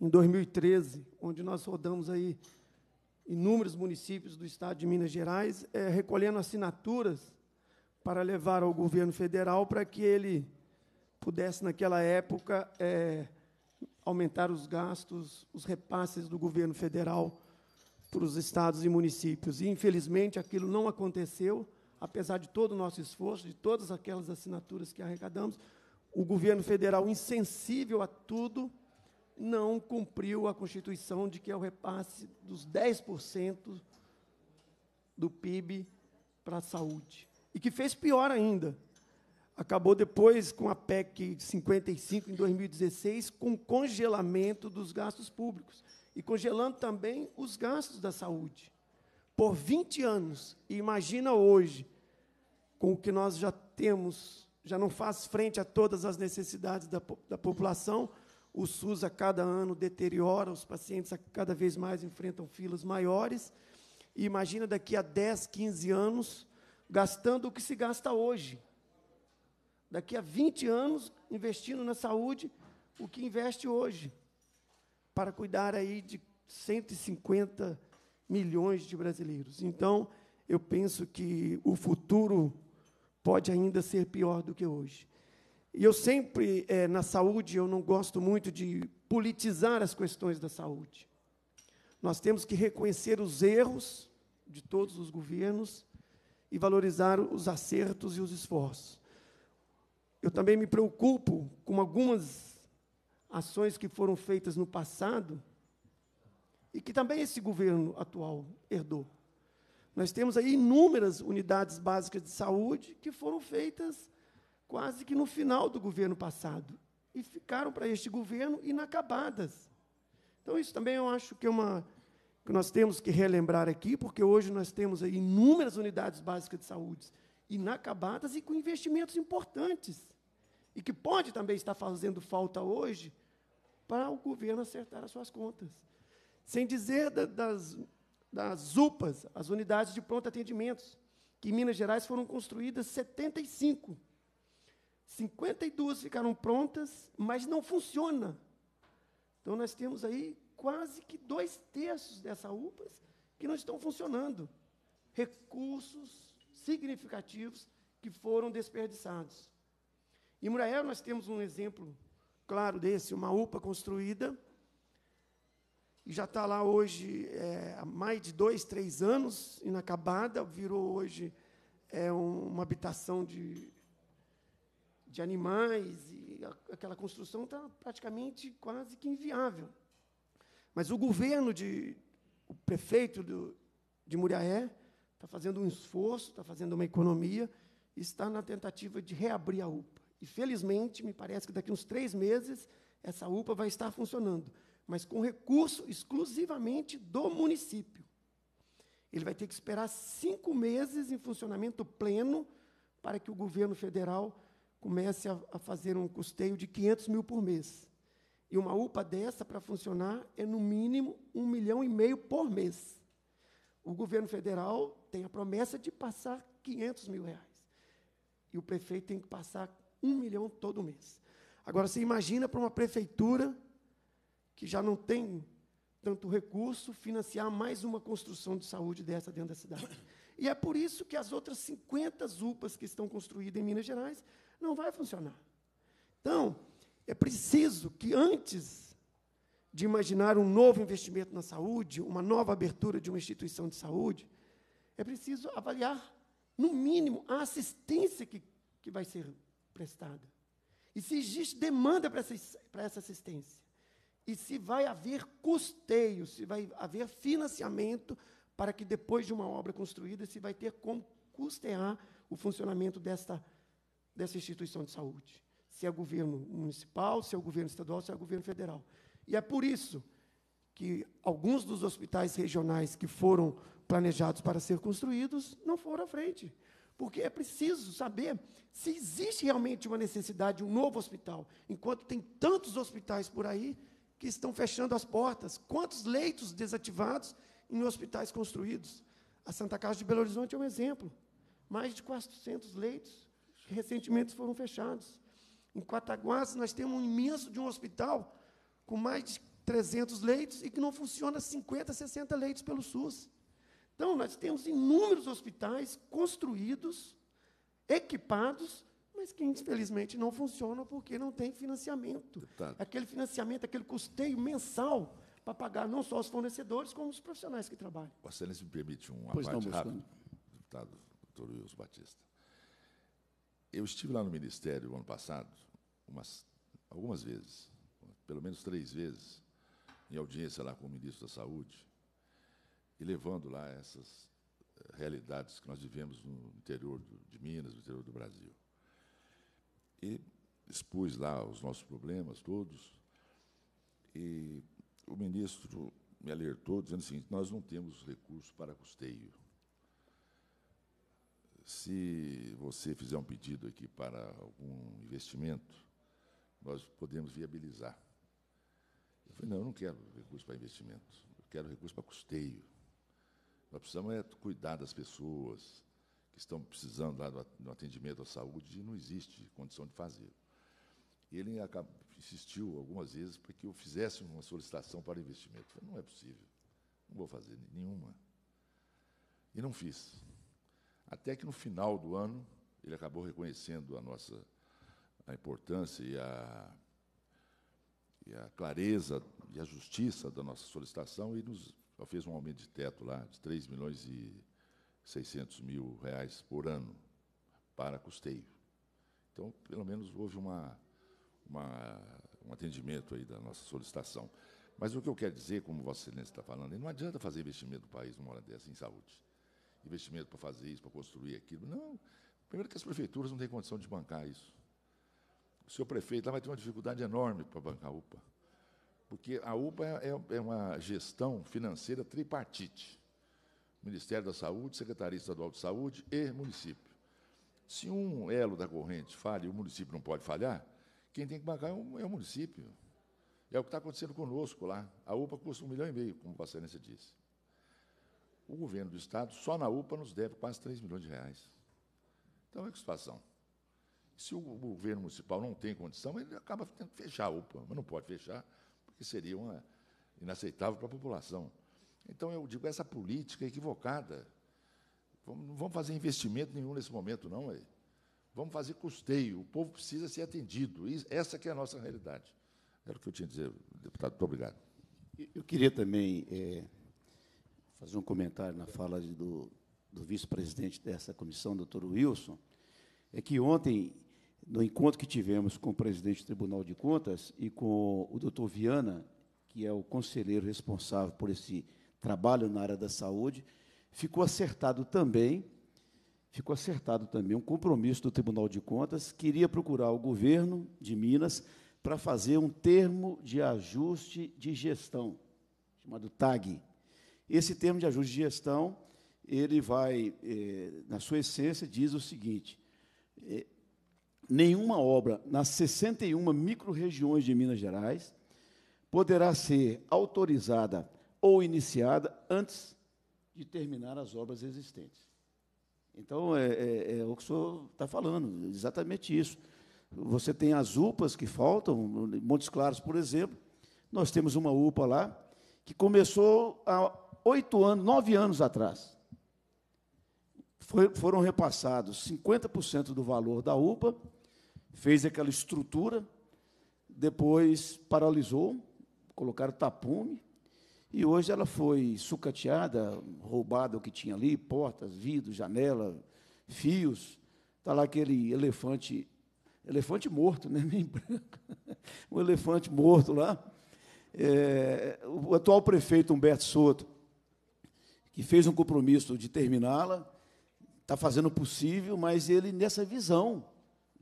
em 2013, onde nós rodamos aí inúmeros municípios do estado de Minas Gerais, é, recolhendo assinaturas para levar ao governo federal para que ele pudesse, naquela época, é, aumentar os gastos, os repasses do governo federal para os estados e municípios. E, infelizmente, aquilo não aconteceu, apesar de todo o nosso esforço, de todas aquelas assinaturas que arrecadamos. O governo federal, insensível a tudo, não cumpriu a Constituição de que é o repasse dos 10% do PIB para a saúde. E que fez pior ainda, acabou depois com a PEC 55 em 2016, com congelamento dos gastos públicos e congelando também os gastos da saúde por 20 anos. E imagina hoje, com o que nós já temos, já não faz frente a todas as necessidades da, da população. O SUS a cada ano deteriora, os pacientes a cada vez mais enfrentam filas maiores. E imagina daqui a 10, 15 anos, gastando o que se gasta hoje daqui a 20 anos investindo na saúde o que investe hoje, para cuidar aí de 150 milhões de brasileiros. Então, eu penso que o futuro pode ainda ser pior do que hoje. E eu sempre, é, na saúde, eu não gosto muito de politizar as questões da saúde. Nós temos que reconhecer os erros de todos os governos e valorizar os acertos e os esforços. Eu também me preocupo com algumas ações que foram feitas no passado e que também esse governo atual herdou. Nós temos aí inúmeras unidades básicas de saúde que foram feitas quase que no final do governo passado e ficaram para este governo inacabadas. Então isso também eu acho que é uma que nós temos que relembrar aqui, porque hoje nós temos aí inúmeras unidades básicas de saúde inacabadas e com investimentos importantes e que pode também estar fazendo falta hoje para o governo acertar as suas contas. Sem dizer da, das, das UPAs, as unidades de pronto atendimentos, que em Minas Gerais foram construídas 75. 52 ficaram prontas, mas não funciona. Então, nós temos aí quase que dois terços dessas UPAs que não estão funcionando. Recursos significativos que foram desperdiçados. Em Muraé nós temos um exemplo claro desse, uma UPA construída, e já está lá hoje é, há mais de dois, três anos, inacabada, virou hoje é, um, uma habitação de, de animais, e a, aquela construção está praticamente quase que inviável. Mas o governo, de, o prefeito do, de Muriaé, está fazendo um esforço, está fazendo uma economia, está na tentativa de reabrir a UPA. E felizmente, me parece que daqui uns três meses, essa UPA vai estar funcionando, mas com recurso exclusivamente do município. Ele vai ter que esperar cinco meses em funcionamento pleno para que o governo federal comece a, a fazer um custeio de 500 mil por mês. E uma UPA dessa, para funcionar, é no mínimo um milhão e meio por mês. O governo federal tem a promessa de passar 500 mil reais. E o prefeito tem que passar um milhão todo mês. Agora, você imagina para uma prefeitura que já não tem tanto recurso financiar mais uma construção de saúde dessa dentro da cidade. E é por isso que as outras 50 UPAs que estão construídas em Minas Gerais não vai funcionar. Então, é preciso que antes de imaginar um novo investimento na saúde, uma nova abertura de uma instituição de saúde, é preciso avaliar, no mínimo, a assistência que, que vai ser prestada. E se existe demanda para essa, para essa assistência. E se vai haver custeio, se vai haver financiamento para que depois de uma obra construída se vai ter como custear o funcionamento desta, dessa instituição de saúde. Se é governo municipal, se é o governo estadual, se é o governo federal. E é por isso que alguns dos hospitais regionais que foram planejados para ser construídos não foram à frente. Porque é preciso saber se existe realmente uma necessidade de um novo hospital, enquanto tem tantos hospitais por aí que estão fechando as portas, quantos leitos desativados em hospitais construídos. A Santa Casa de Belo Horizonte é um exemplo. Mais de 400 leitos recentemente foram fechados. Em Quataguás, nós temos um imenso de um hospital com mais de 300 leitos e que não funciona 50, 60 leitos pelo SUS. Então, nós temos inúmeros hospitais construídos, equipados, mas que infelizmente não funcionam porque não tem financiamento. Deputado. Aquele financiamento, aquele custeio mensal para pagar não só os fornecedores, como os profissionais que trabalham. Excelência me permite uma pois parte rápida, deputado doutor Wilson Batista. Eu estive lá no Ministério no ano passado, umas, algumas vezes, pelo menos três vezes, em audiência lá com o ministro da Saúde, e levando lá essas eh, realidades que nós vivemos no interior de Minas, no interior do Brasil. E expus lá os nossos problemas todos, e o ministro me alertou dizendo o seguinte: nós não temos recurso para custeio. Se você fizer um pedido aqui para algum investimento, nós podemos viabilizar. Eu falei: não, eu não quero recurso para investimento, eu quero recurso para custeio. Nós precisamos é cuidar das pessoas que estão precisando lá do atendimento à saúde e não existe condição de fazer. Ele insistiu algumas vezes para que eu fizesse uma solicitação para investimento. Eu falei, não é possível, não vou fazer nenhuma. E não fiz. Até que no final do ano, ele acabou reconhecendo a nossa a importância e a, e a clareza e a justiça da nossa solicitação e nos só fez um aumento de teto lá de 3 milhões e 600 mil reais por ano para custeio. Então, pelo menos houve uma, uma, um atendimento aí da nossa solicitação. Mas o que eu quero dizer, como Vossa Excelência está falando, é não adianta fazer investimento no país numa hora dessa em saúde. Investimento para fazer isso, para construir aquilo. Não. Primeiro que as prefeituras não têm condição de bancar isso. O seu prefeito lá vai ter uma dificuldade enorme para bancar a UPA porque a UPA é, é, é uma gestão financeira tripartite. Ministério da Saúde, Secretaria Estadual de Saúde e município. Se um elo da corrente falha e o município não pode falhar, quem tem que bancar é, é o município. É o que está acontecendo conosco lá. A UPA custa um milhão e meio, como a Passarense disse. O governo do Estado, só na UPA, nos deve quase 3 milhões de reais. Então, é que situação. Se o governo municipal não tem condição, ele acaba tendo que fechar a UPA, mas não pode fechar, que seria uma, inaceitável para a população. Então, eu digo, essa política é equivocada. não vamos fazer investimento nenhum nesse momento, não. É. Vamos fazer custeio. O povo precisa ser atendido. essa que é a nossa realidade. Era o que eu tinha a dizer, deputado. Muito obrigado. Eu queria também é, fazer um comentário na fala do, do vice-presidente dessa comissão, doutor Wilson. É que ontem no encontro que tivemos com o presidente do Tribunal de Contas e com o doutor Viana, que é o conselheiro responsável por esse trabalho na área da saúde, ficou acertado também, ficou acertado também um compromisso do Tribunal de Contas que iria procurar o governo de Minas para fazer um termo de ajuste de gestão, chamado TAG. Esse termo de ajuste de gestão, ele vai, eh, na sua essência, diz o seguinte: eh, nenhuma obra nas 61 micro-regiões de Minas Gerais poderá ser autorizada ou iniciada antes de terminar as obras existentes. Então, é, é, é o que o senhor está falando, exatamente isso. Você tem as UPAs que faltam, Montes Claros, por exemplo, nós temos uma UPA lá que começou há oito anos, nove anos atrás. Foi, foram repassados 50% do valor da UPA fez aquela estrutura, depois paralisou, colocaram tapume, e hoje ela foi sucateada, roubada o que tinha ali, portas, vidros, janela, fios. Está lá aquele elefante, elefante morto, né? Meio branco. um elefante morto lá. É, o atual prefeito Humberto Soto, que fez um compromisso de terminá-la, está fazendo o possível, mas ele nessa visão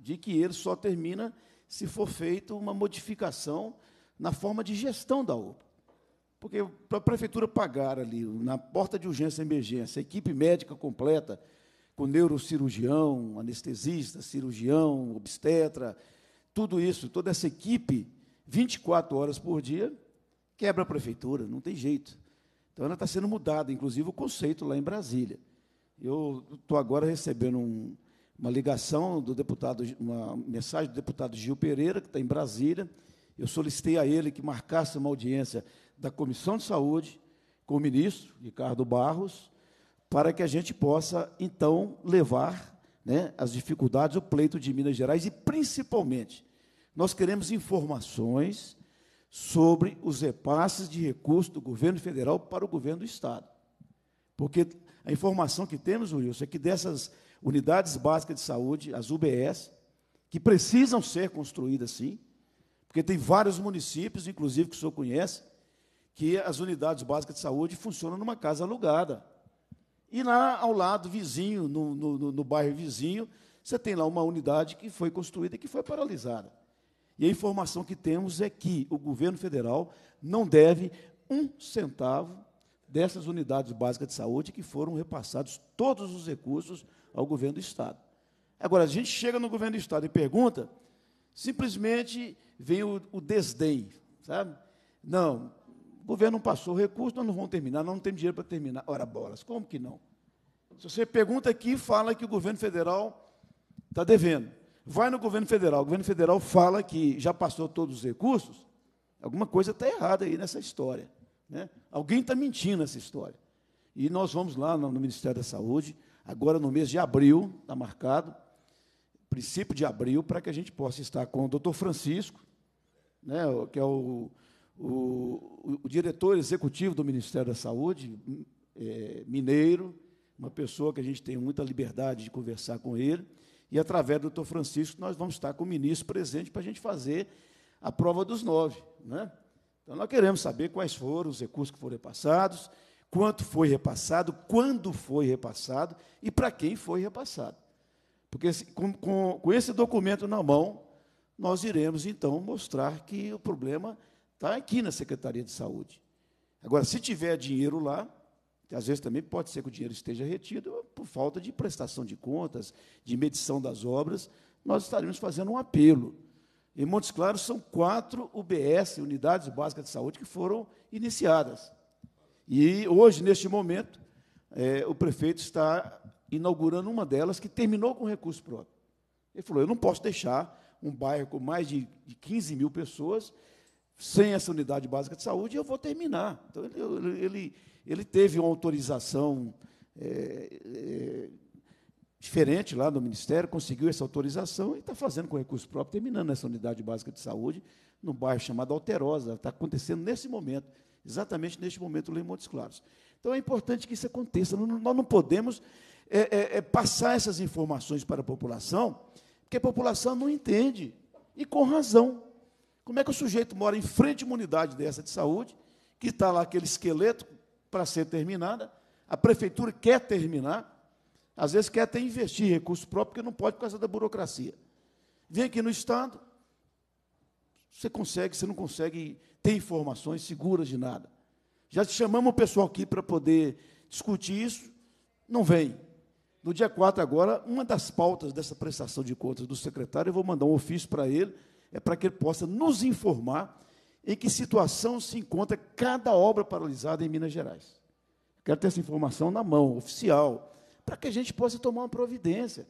de que ele só termina se for feita uma modificação na forma de gestão da UPA. Porque para a prefeitura pagar ali, na porta de urgência e emergência, equipe médica completa, com neurocirurgião, anestesista, cirurgião, obstetra, tudo isso, toda essa equipe, 24 horas por dia, quebra a prefeitura, não tem jeito. Então ela está sendo mudada, inclusive o conceito lá em Brasília. Eu estou agora recebendo um, uma ligação do deputado, uma mensagem do deputado Gil Pereira, que está em Brasília. Eu solicitei a ele que marcasse uma audiência da Comissão de Saúde com o ministro Ricardo Barros, para que a gente possa, então, levar né, as dificuldades, o pleito de Minas Gerais e, principalmente, nós queremos informações sobre os repasses de recursos do governo federal para o governo do Estado. Porque a informação que temos, Wilson, é que dessas unidades básicas de saúde, as UBS, que precisam ser construídas sim, porque tem vários municípios, inclusive que o senhor conhece, que as unidades básicas de saúde funcionam numa casa alugada. E lá ao lado, vizinho, no, no, no bairro vizinho, você tem lá uma unidade que foi construída e que foi paralisada. E a informação que temos é que o governo federal não deve um centavo dessas unidades básicas de saúde que foram repassados todos os recursos ao governo do Estado. Agora, a gente chega no governo do Estado e pergunta, simplesmente vem o, o desdém, sabe? Não, o governo não passou o recurso, nós não vamos terminar, nós não temos dinheiro para terminar. Ora, bolas, como que não? Se você pergunta aqui, fala que o governo federal está devendo. Vai no governo federal, o governo federal fala que já passou todos os recursos, alguma coisa está errada aí nessa história. Né? Alguém está mentindo nessa história. E nós vamos lá no Ministério da Saúde, agora no mês de abril, está marcado, princípio de abril, para que a gente possa estar com o doutor Francisco, né, que é o, o, o diretor executivo do Ministério da Saúde, hum, é, mineiro, uma pessoa que a gente tem muita liberdade de conversar com ele, e através do doutor Francisco nós vamos estar com o ministro presente para a gente fazer a prova dos nove. Né? Então nós queremos saber quais foram os recursos que foram passados quanto foi repassado, quando foi repassado e para quem foi repassado. Porque com, com, com, esse documento na mão, nós iremos então mostrar que o problema está aqui na Secretaria de Saúde. Agora, se tiver dinheiro lá, às vezes também pode ser que o dinheiro esteja retido por falta de prestação de contas, de medição das obras, nós estaremos fazendo um apelo. Em Montes Claros são quatro UBS, Unidades Básicas de Saúde, que foram iniciadas. E hoje, neste momento, é, o prefeito está inaugurando uma delas que terminou com recurso próprio. Ele falou: eu não posso deixar um bairro com mais de, de 15 mil pessoas sem essa unidade básica de saúde, e eu vou terminar. Então, ele, ele, ele teve uma autorização é, é, diferente lá no Ministério, conseguiu essa autorização e está fazendo com recurso próprio, terminando essa unidade básica de saúde no bairro chamado Alterosa. Está acontecendo nesse momento exatamente neste momento lá em Montes Claros. Então é importante que isso aconteça. Nós não podemos é, é, é, passar essas informações para a população, porque a população não entende, e com razão. Como é que o sujeito mora em frente a uma unidade dessa de saúde, que está lá aquele esqueleto para ser terminada, a prefeitura quer terminar, às vezes quer até investir recurso próprio, porque não pode por causa da burocracia. Vem aqui no Estado, você consegue, você não consegue ter informações seguras de nada. Já chamamos o pessoal aqui para poder discutir isso, não vem. No dia 4 agora, uma das pautas dessa prestação de contas do secretário, eu vou mandar um ofício para ele, é para que ele possa nos informar em que situação se encontra cada obra paralisada em Minas Gerais. Quero ter essa informação na mão, oficial, para que a gente possa tomar uma providência.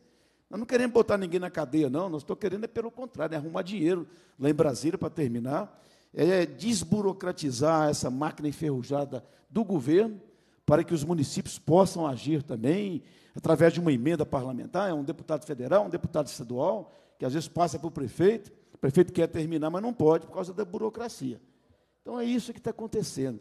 Nós não queremos botar ninguém na cadeia, não. Nós estamos querendo, é pelo contrário, é arrumar dinheiro lá em Brasília para terminar. É, é desburocratizar essa máquina enferrujada do governo para que os municípios possam agir também através de uma emenda parlamentar. É um deputado federal, um deputado estadual, que às vezes passa para o prefeito. O prefeito quer terminar, mas não pode por causa da burocracia. Então é isso que está acontecendo.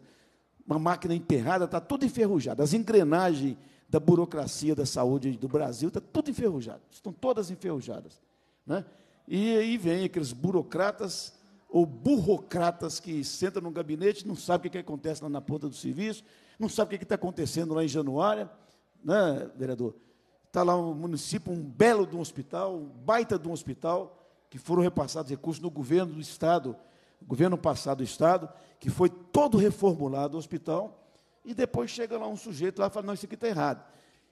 Uma máquina enterrada, está tudo enferrujada. As engrenagens da burocracia da saúde do Brasil, está tudo enferrujado, estão todas enferrujadas. Né? E aí vem aqueles burocratas ou burocratas que sentam no gabinete, não sabem o que, que acontece lá na ponta do serviço, não sabem o que está acontecendo lá em Januária, né, vereador? Está lá um município, um belo de um hospital, um baita de um hospital, que foram repassados recursos no governo do Estado, governo passado do Estado, que foi todo reformulado o hospital, e depois chega lá um sujeito lá e fala, não, isso aqui está errado.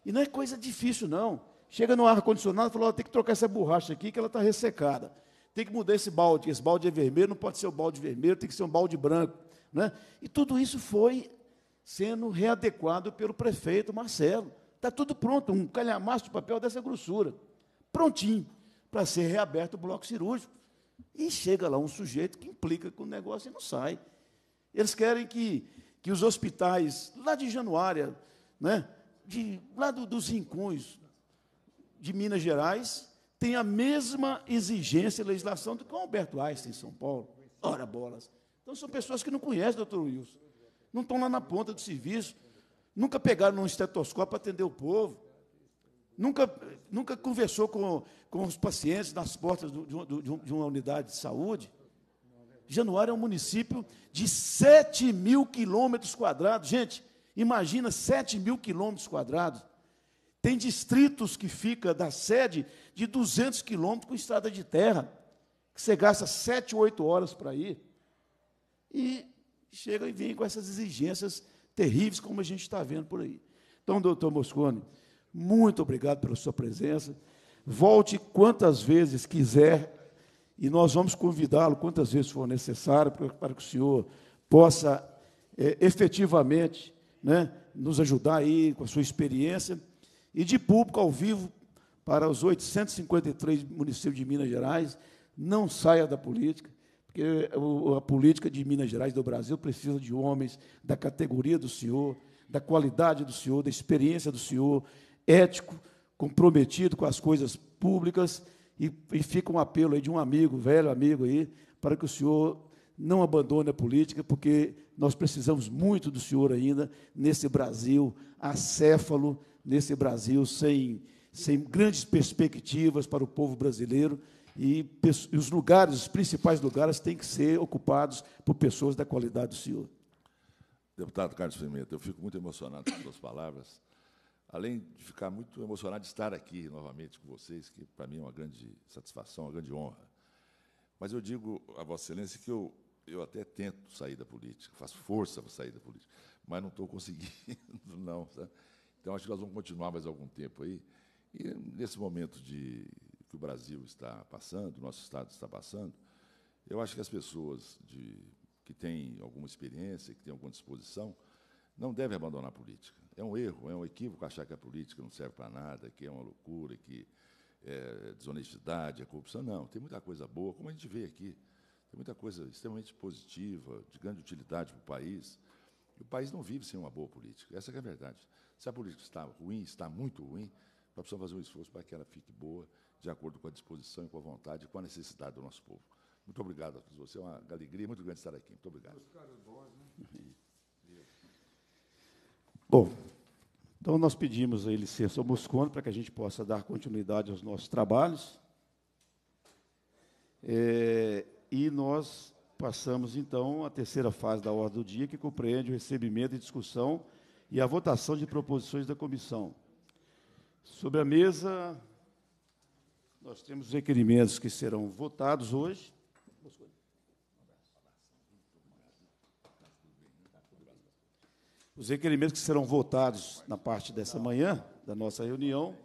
E não é coisa difícil, não. Chega no ar-condicionado e fala, oh, tem que trocar essa borracha aqui que ela está ressecada. Tem que mudar esse balde, esse balde é vermelho, não pode ser o um balde vermelho, tem que ser um balde branco. Né? E tudo isso foi sendo readequado pelo prefeito Marcelo. Está tudo pronto, um calhamaço de papel dessa grossura. Prontinho para ser reaberto o bloco cirúrgico. E chega lá um sujeito que implica com o negócio e não sai. Eles querem que que os hospitais lá de Januária, né, de, lá do, dos rincões de Minas Gerais, têm a mesma exigência e legislação do que o Alberto Einstein em São Paulo. Ora bolas. Então são pessoas que não conhecem, doutor Wilson. Não estão lá na ponta do serviço, nunca pegaram um estetoscópio para atender o povo, nunca, nunca conversou com, com os pacientes nas portas do, de uma unidade de saúde. Januário é um município de 7 mil quilômetros quadrados. Gente, imagina 7 mil quilômetros quadrados. Tem distritos que fica da sede de 200 quilômetros com estrada de terra, que você gasta 7, 8 horas para ir. E chega e vem com essas exigências terríveis, como a gente está vendo por aí. Então, doutor Moscone, muito obrigado pela sua presença. Volte quantas vezes quiser e nós vamos convidá-lo quantas vezes for necessário para que o senhor possa é, efetivamente né, nos ajudar aí com a sua experiência. E de público ao vivo, para os 853 municípios de Minas Gerais, não saia da política, porque a política de Minas Gerais, do Brasil, precisa de homens da categoria do senhor, da qualidade do senhor, da experiência do senhor, ético, comprometido com as coisas públicas e, e fica um apelo aí de um amigo, velho amigo aí, para que o senhor não abandone a política, porque nós precisamos muito do senhor ainda nesse Brasil acéfalo, nesse Brasil sem, sem grandes perspectivas para o povo brasileiro. E, e os lugares, os principais lugares, têm que ser ocupados por pessoas da qualidade do senhor. Deputado Carlos Pimenta, eu fico muito emocionado com suas palavras além de ficar muito emocionado de estar aqui novamente com vocês, que para mim é uma grande satisfação, uma grande honra. Mas eu digo a Vossa Excelência que eu, eu até tento sair da política, faço força para sair da política, mas não estou conseguindo, não. Sabe? Então, acho que nós vamos continuar mais algum tempo aí. E nesse momento de que o Brasil está passando, o nosso Estado está passando, eu acho que as pessoas de, que têm alguma experiência, que têm alguma disposição, não devem abandonar a política. É um erro, é um equívoco achar que a política não serve para nada, que é uma loucura, que é desonestidade, é corrupção. Não, tem muita coisa boa, como a gente vê aqui. Tem muita coisa extremamente positiva, de grande utilidade para o país. E o país não vive sem uma boa política. Essa é a verdade. Se a política está ruim, está muito ruim, nós precisamos fazer um esforço para que ela fique boa, de acordo com a disposição e com a vontade e com a necessidade do nosso povo. Muito obrigado a todos vocês. É uma alegria muito grande estar aqui. Muito obrigado. Bom, então nós pedimos a licença ao Moscone para que a gente possa dar continuidade aos nossos trabalhos. É, e nós passamos então à terceira fase da ordem do dia, que compreende o recebimento e discussão e a votação de proposições da comissão. Sobre a mesa, nós temos os requerimentos que serão votados hoje. Os requerimentos que serão votados na parte dessa manhã, da nossa reunião.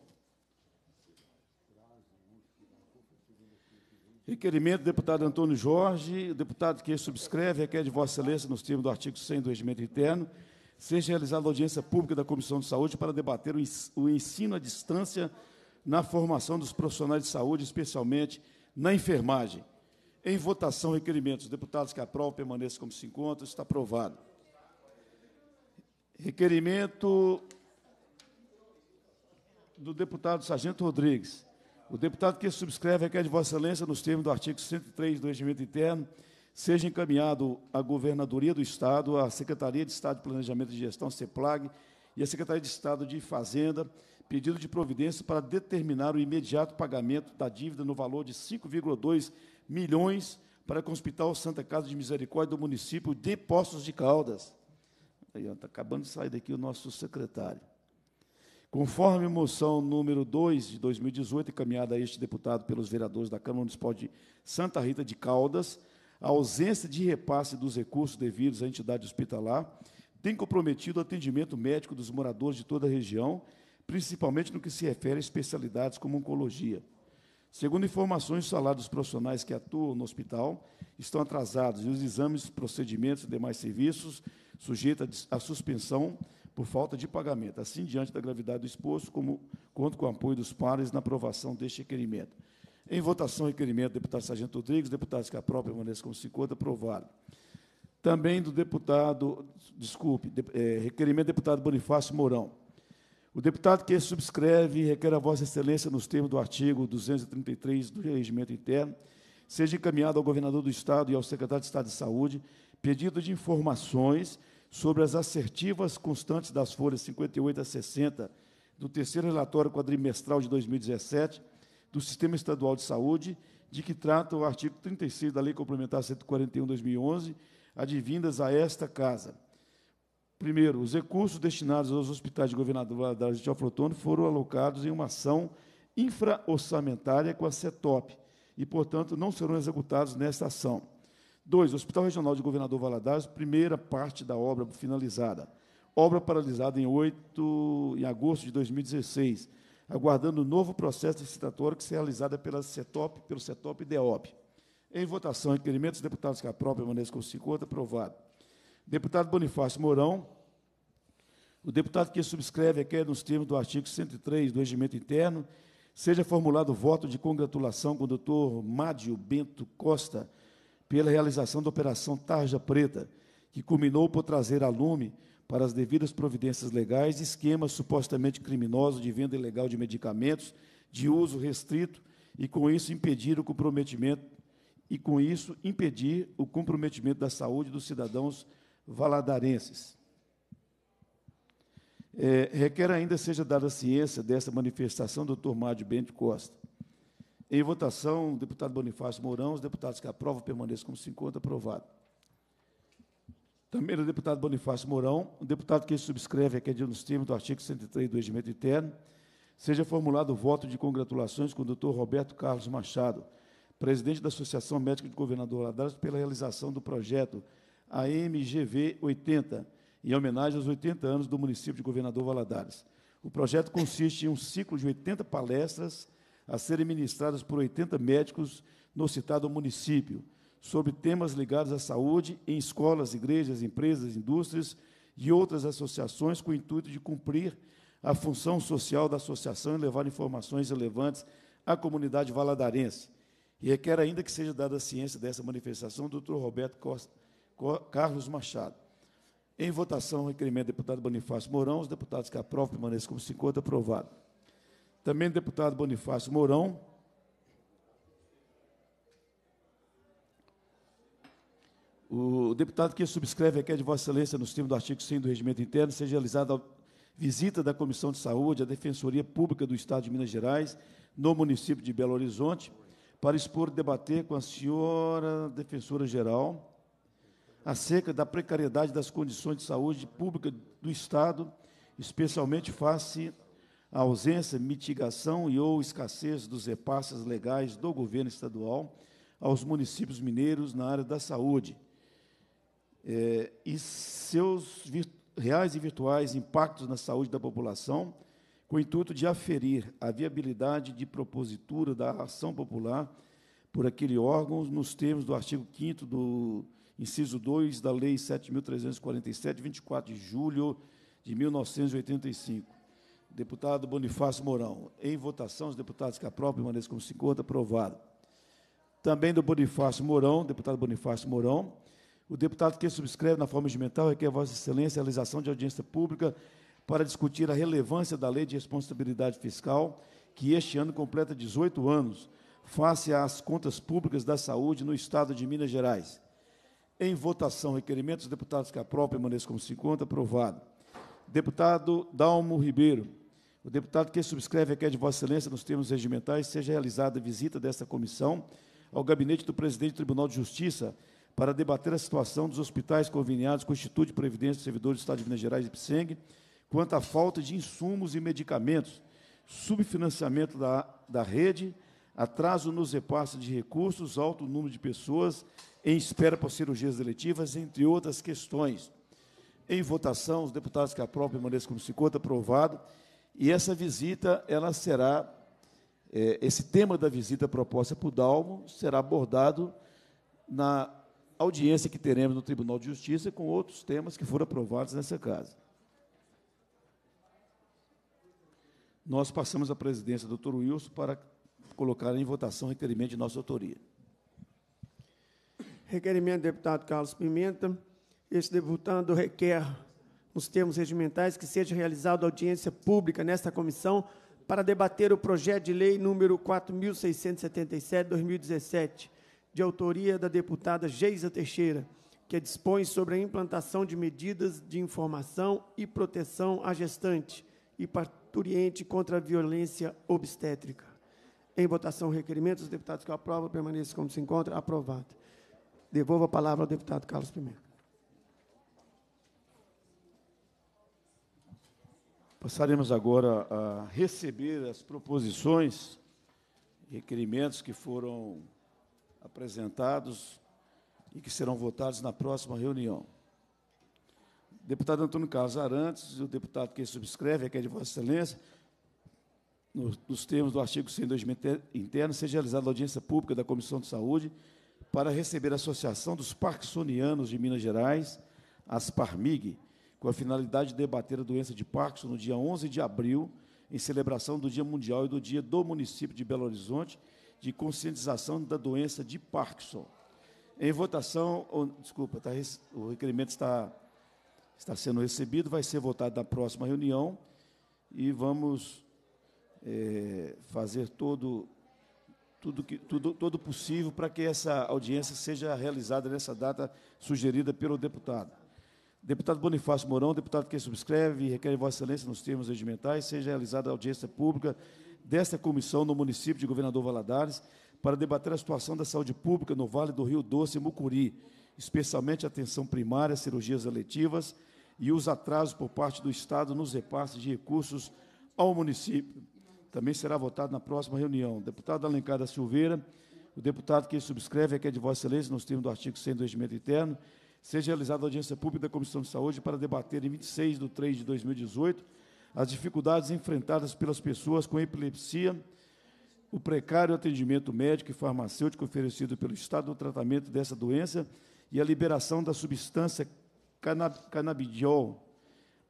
Requerimento do deputado Antônio Jorge, o deputado que subscreve, requer de Vossa Excelência, nos termos do artigo 100 do Regimento Interno, seja realizada audiência pública da Comissão de Saúde para debater o ensino à distância na formação dos profissionais de saúde, especialmente na enfermagem. Em votação, requerimentos. Os deputados que aprovam permaneçam como se encontram. Está aprovado. Requerimento do deputado Sargento Rodrigues. O deputado que subscreve requer de Vossa Excelência, nos termos do artigo 103 do Regimento Interno, seja encaminhado à Governadoria do Estado, à Secretaria de Estado de Planejamento e Gestão, CEPLAG, e à Secretaria de Estado de Fazenda, pedido de providência para determinar o imediato pagamento da dívida no valor de 5,2 milhões para o Hospital Santa Casa de Misericórdia do município de Poços de Caldas está acabando de sair daqui o nosso secretário. Conforme moção número 2 de 2018, encaminhada a este deputado pelos vereadores da Câmara Municipal de Santa Rita de Caldas, a ausência de repasse dos recursos devidos à entidade hospitalar tem comprometido o atendimento médico dos moradores de toda a região, principalmente no que se refere a especialidades como oncologia. Segundo informações, os salários dos profissionais que atuam no hospital estão atrasados e os exames, procedimentos e demais serviços sujeita à suspensão por falta de pagamento. Assim, diante da gravidade do exposto, como, conto com o apoio dos pares na aprovação deste requerimento. Em votação, requerimento do deputado Sargento Rodrigues, deputados que aprovem permaneçam com 50, aprovado. Também do deputado, desculpe, de, é, requerimento do deputado Bonifácio Mourão. O deputado que subscreve requer a Vossa Excelência, nos termos do artigo 233 do Regimento Interno, seja encaminhado ao governador do Estado e ao secretário de Estado de Saúde, pedido de informações sobre as assertivas constantes das folhas 58 a 60 do terceiro relatório quadrimestral de 2017 do Sistema Estadual de Saúde, de que trata o artigo 36 da Lei Complementar 141/2011, advindas a esta casa. Primeiro, os recursos destinados aos hospitais de governador Valadares de Afrotone foram alocados em uma ação infra- orçamentária com a CETOP e, portanto, não serão executados nesta ação. Dois Hospital Regional de Governador Valadares, primeira parte da obra finalizada. Obra paralisada em 8 em agosto de 2016, aguardando o novo processo licitatório que será realizado pela CETOP, pelo CETOP e DEOP. Em votação, requerimentos, deputados que Capral permanecem com 50, aprovado. Deputado Bonifácio Mourão, o deputado que subscreve queda nos termos do artigo 103 do Regimento Interno, seja formulado voto de congratulação com o doutor Mádio Bento Costa, pela realização da Operação Tarja Preta, que culminou por trazer a lume para as devidas providências legais esquemas supostamente criminosos de venda ilegal de medicamentos de uso restrito e com isso impedir o comprometimento e com isso impedir o comprometimento da saúde dos cidadãos valadarenses. É, requer ainda seja dada ciência dessa manifestação do Dr. Mário Bento Costa, em votação, o deputado Bonifácio Mourão, os deputados que aprovam permaneçam como se encontra aprovado. Também o deputado Bonifácio Mourão, o deputado que subscreve aqui nos termos do artigo 103 do Regimento Interno, seja formulado o voto de congratulações com o doutor Roberto Carlos Machado, presidente da Associação Médica de Governador Valadares, pela realização do projeto AMGV 80, em homenagem aos 80 anos do município de Governador Valadares. O projeto consiste em um ciclo de 80 palestras a serem ministradas por 80 médicos no citado município, sobre temas ligados à saúde em escolas, igrejas, empresas, indústrias e outras associações, com o intuito de cumprir a função social da associação e levar informações relevantes à comunidade valadarense. E requer ainda que seja dada a ciência dessa manifestação doutor Roberto Costa, Carlos Machado. Em votação, requerimento do deputado Bonifácio Mourão, os deputados que aprovam permaneçam como se encontra aprovado também o deputado Bonifácio Mourão. O deputado que subscreve é de Vossa Excelência, nos termos do artigo 100 do Regimento Interno, seja realizada a visita da Comissão de Saúde à Defensoria Pública do Estado de Minas Gerais, no município de Belo Horizonte, para expor e debater com a senhora Defensora-Geral acerca da precariedade das condições de saúde pública do Estado, especialmente face a ausência, mitigação e ou escassez dos repasses legais do governo estadual aos municípios mineiros na área da saúde é, e seus reais e virtuais impactos na saúde da população, com o intuito de aferir a viabilidade de propositura da ação popular por aquele órgão nos termos do artigo 5 do inciso 2 da Lei 7.347, 24 de julho de 1985 Deputado Bonifácio Mourão. Em votação, os deputados que aprovam permaneçam como se encontra. Aprovado. Também do Bonifácio Mourão, deputado Bonifácio Mourão. O deputado que subscreve na forma instrumental requer a Vossa Excelência a realização de audiência pública para discutir a relevância da Lei de Responsabilidade Fiscal, que este ano completa 18 anos, face às contas públicas da saúde no Estado de Minas Gerais. Em votação, requerimentos, os deputados que aprovam permaneçam como se encontra. Aprovado. Deputado Dalmo Ribeiro. O deputado que subscreve requer de Vossa Excelência, nos termos regimentais, seja realizada a visita desta comissão ao gabinete do presidente do Tribunal de Justiça para debater a situação dos hospitais conveniados com o Instituto de Previdência dos Servidores do Estado de Minas Gerais e PSENG, quanto à falta de insumos e medicamentos, subfinanciamento da, da rede, atraso nos repasses de recursos, alto número de pessoas em espera por cirurgias eletivas, entre outras questões. Em votação, os deputados que aprovam permaneçam como se conta, aprovado. E essa visita, ela será, é, esse tema da visita proposta por Dalmo será abordado na audiência que teremos no Tribunal de Justiça com outros temas que foram aprovados nessa casa. Nós passamos a presidência do Dr. Wilson para colocar em votação o requerimento de nossa autoria. Requerimento do deputado Carlos Pimenta. Esse deputado requer nos termos regimentais, que seja realizada audiência pública nesta comissão para debater o projeto de lei número 4677/2017, de autoria da deputada Geisa Teixeira, que dispõe sobre a implantação de medidas de informação e proteção à gestante e parturiente contra a violência obstétrica. Em votação, requerimento, os deputados que aprovam permaneçam como se encontra. Aprovado. Devolvo a palavra ao deputado Carlos Pimenta. Passaremos agora a receber as proposições e requerimentos que foram apresentados e que serão votados na próxima reunião. deputado Antônio Carlos Arantes, o deputado que subscreve, é é de Vossa Excelência, nos termos do artigo 102 interno, seja realizada a audiência pública da Comissão de Saúde para receber a Associação dos Parksonianos de Minas Gerais, as PARMIG, com a finalidade de debater a doença de Parkinson no dia 11 de abril, em celebração do Dia Mundial e do Dia do Município de Belo Horizonte de conscientização da doença de Parkinson. Em votação, ou desculpa, tá, o requerimento está, está sendo recebido, vai ser votado na próxima reunião e vamos é, fazer todo tudo que tudo todo possível para que essa audiência seja realizada nessa data sugerida pelo deputado. Deputado Bonifácio Mourão, deputado que subscreve, requer Vossa Excelência, nos termos regimentais, seja realizada a audiência pública desta comissão no município de Governador Valadares para debater a situação da saúde pública no Vale do Rio Doce e Mucuri, especialmente atenção primária, cirurgias eletivas e os atrasos por parte do Estado nos repasses de recursos ao município. Também será votado na próxima reunião. Deputado Alencar da Silveira, o deputado que subscreve requer de Vossa Excelência, nos termos do artigo 100 do Regimento Interno, seja realizada a audiência pública da Comissão de Saúde para debater, em 26 de 3 de 2018, as dificuldades enfrentadas pelas pessoas com epilepsia, o precário atendimento médico e farmacêutico oferecido pelo Estado no tratamento dessa doença e a liberação da substância canabidiol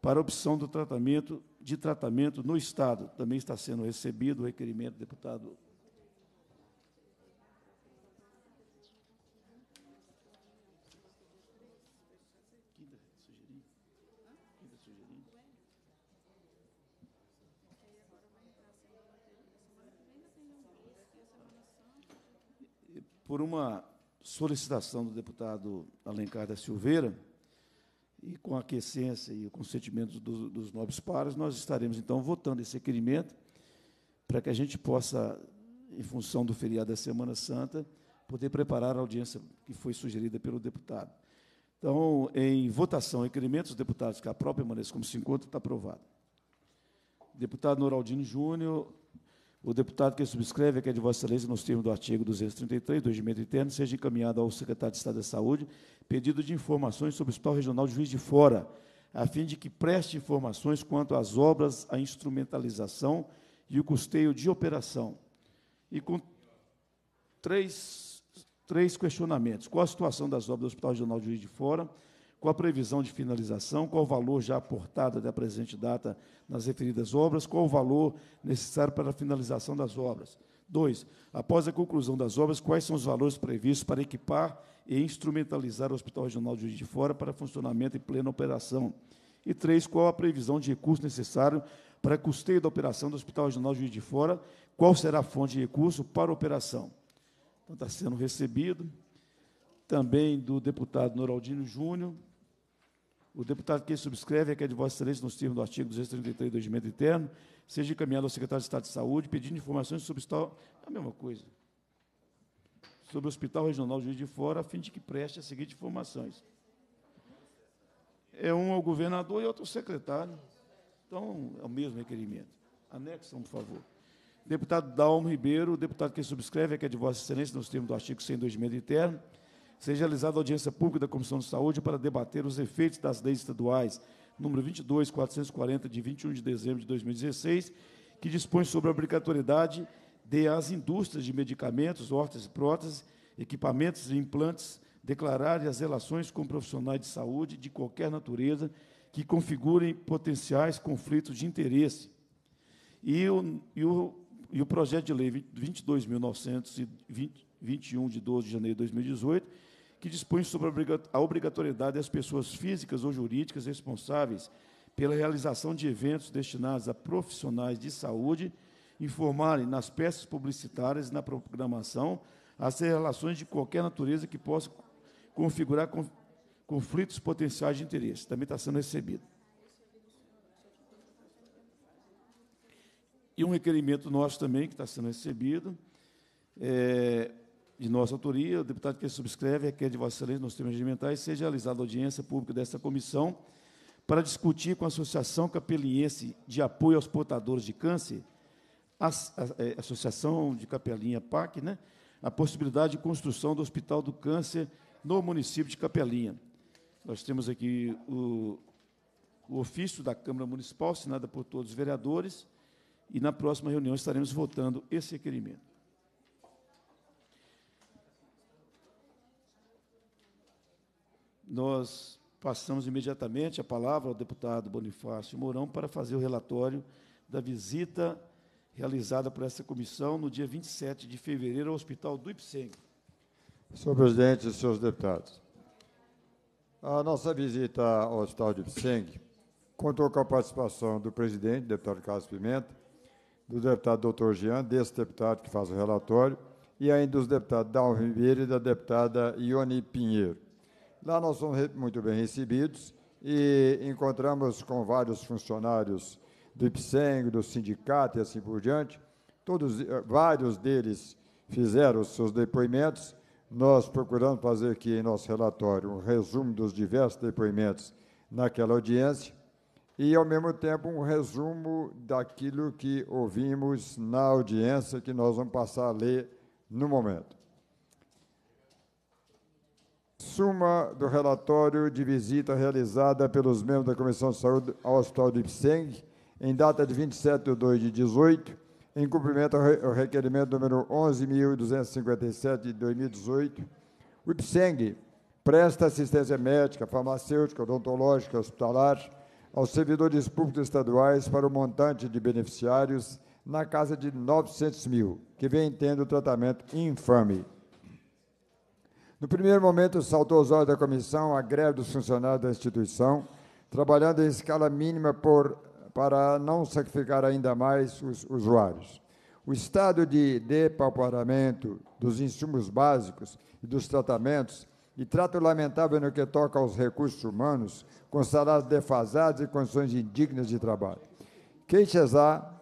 para opção do tratamento de tratamento no Estado. Também está sendo recebido o requerimento, deputado por uma solicitação do deputado Alencar da Silveira, e com a aquiescência e o consentimento dos nobres pares, nós estaremos, então, votando esse requerimento para que a gente possa, em função do feriado da Semana Santa, poder preparar a audiência que foi sugerida pelo deputado. Então, em votação, requerimento dos deputados que a própria permaneça como se encontra, está aprovado. Deputado Noraldino Júnior, o deputado que subscreve, que é de Vossa Excelência, nos termos do artigo 233 do Regimento Interno, seja encaminhado ao secretário de Estado da Saúde pedido de informações sobre o Hospital Regional de Juiz de Fora, a fim de que preste informações quanto às obras, à instrumentalização e o custeio de operação. E com três, três questionamentos. Qual a situação das obras do Hospital Regional de Juiz de Fora? com a previsão de finalização, qual o valor já aportado até a presente data nas referidas obras, qual o valor necessário para a finalização das obras. dois, Após a conclusão das obras, quais são os valores previstos para equipar e instrumentalizar o Hospital Regional de Juiz de Fora para funcionamento e plena operação? E três, qual a previsão de recurso necessário para custeio da operação do Hospital Regional de Juiz de Fora? Qual será a fonte de recurso para a operação? Então, está sendo recebido. Também do deputado Noraldino Júnior, o deputado que subscreve é, é de Vossa Excelência, nos termos do artigo 233 do Regimento Interno, seja encaminhado ao secretário de Estado de Saúde pedindo informações sobre o hospital. É a mesma coisa. Sobre o Hospital Regional Juiz de Fora, a fim de que preste as seguintes informações. É um ao governador e outro ao secretário. Então, é o mesmo requerimento. Anexam, por favor. Deputado Dalmo Ribeiro, o deputado que subscreve, é, é de Vossa Excelência, nos termos do artigo 100 do Regimento Interno, seja realizada audiência pública da Comissão de Saúde para debater os efeitos das leis estaduais número 22.440, de 21 de dezembro de 2016, que dispõe sobre a obrigatoriedade de as indústrias de medicamentos, órteses, próteses, equipamentos e implantes declararem as relações com profissionais de saúde de qualquer natureza que configurem potenciais conflitos de interesse. E o, e o, e o projeto de lei 22.921, de 12 de janeiro de 2018, que dispõe sobre a obrigatoriedade das pessoas físicas ou jurídicas responsáveis pela realização de eventos destinados a profissionais de saúde informarem nas peças publicitárias e na programação as relações de qualquer natureza que possa configurar conflitos potenciais de interesse. Também está sendo recebido. E um requerimento nosso também, que está sendo recebido, é, de nossa autoria, o deputado que subscreve requer é de Vossa Excelência nos termos regimentais seja realizada audiência pública desta comissão para discutir com a Associação Capeliense de Apoio aos Portadores de Câncer, a, é, Associação de Capelinha PAC, né, a possibilidade de construção do Hospital do Câncer no município de Capelinha. Nós temos aqui o, o ofício da Câmara Municipal, assinado por todos os vereadores, e na próxima reunião estaremos votando esse requerimento. nós passamos imediatamente a palavra ao deputado Bonifácio Mourão para fazer o relatório da visita realizada por essa comissão no dia 27 de fevereiro ao Hospital do Ipseng. Senhor presidente e senhores deputados, a nossa visita ao Hospital do Ipseng contou com a participação do presidente, deputado Carlos Pimenta, do deputado doutor Jean, desse deputado que faz o relatório, e ainda dos deputados Dalvin Ribeiro e da deputada Ione Pinheiro. Lá nós fomos muito bem recebidos e encontramos com vários funcionários do IPSENG, do sindicato e assim por diante. Todos, eh, vários deles fizeram os seus depoimentos. Nós procuramos fazer aqui em nosso relatório um resumo dos diversos depoimentos naquela audiência e, ao mesmo tempo, um resumo daquilo que ouvimos na audiência que nós vamos passar a ler no momento. Suma do relatório de visita realizada pelos membros da Comissão de Saúde ao Hospital de Ipseng, em data de 27 de 2 de 18, em cumprimento ao requerimento número 11.257 de 2018. O Ipseng presta assistência médica, farmacêutica, odontológica, hospitalar aos servidores públicos estaduais para o um montante de beneficiários na casa de 900 mil, que vem tendo tratamento infame. No primeiro momento, saltou aos olhos da comissão a greve dos funcionários da instituição, trabalhando em escala mínima por, para não sacrificar ainda mais os usuários. O estado de depauperamento dos insumos básicos e dos tratamentos e trato lamentável no que toca aos recursos humanos, com salários defasados e condições indignas de trabalho. Queixas há,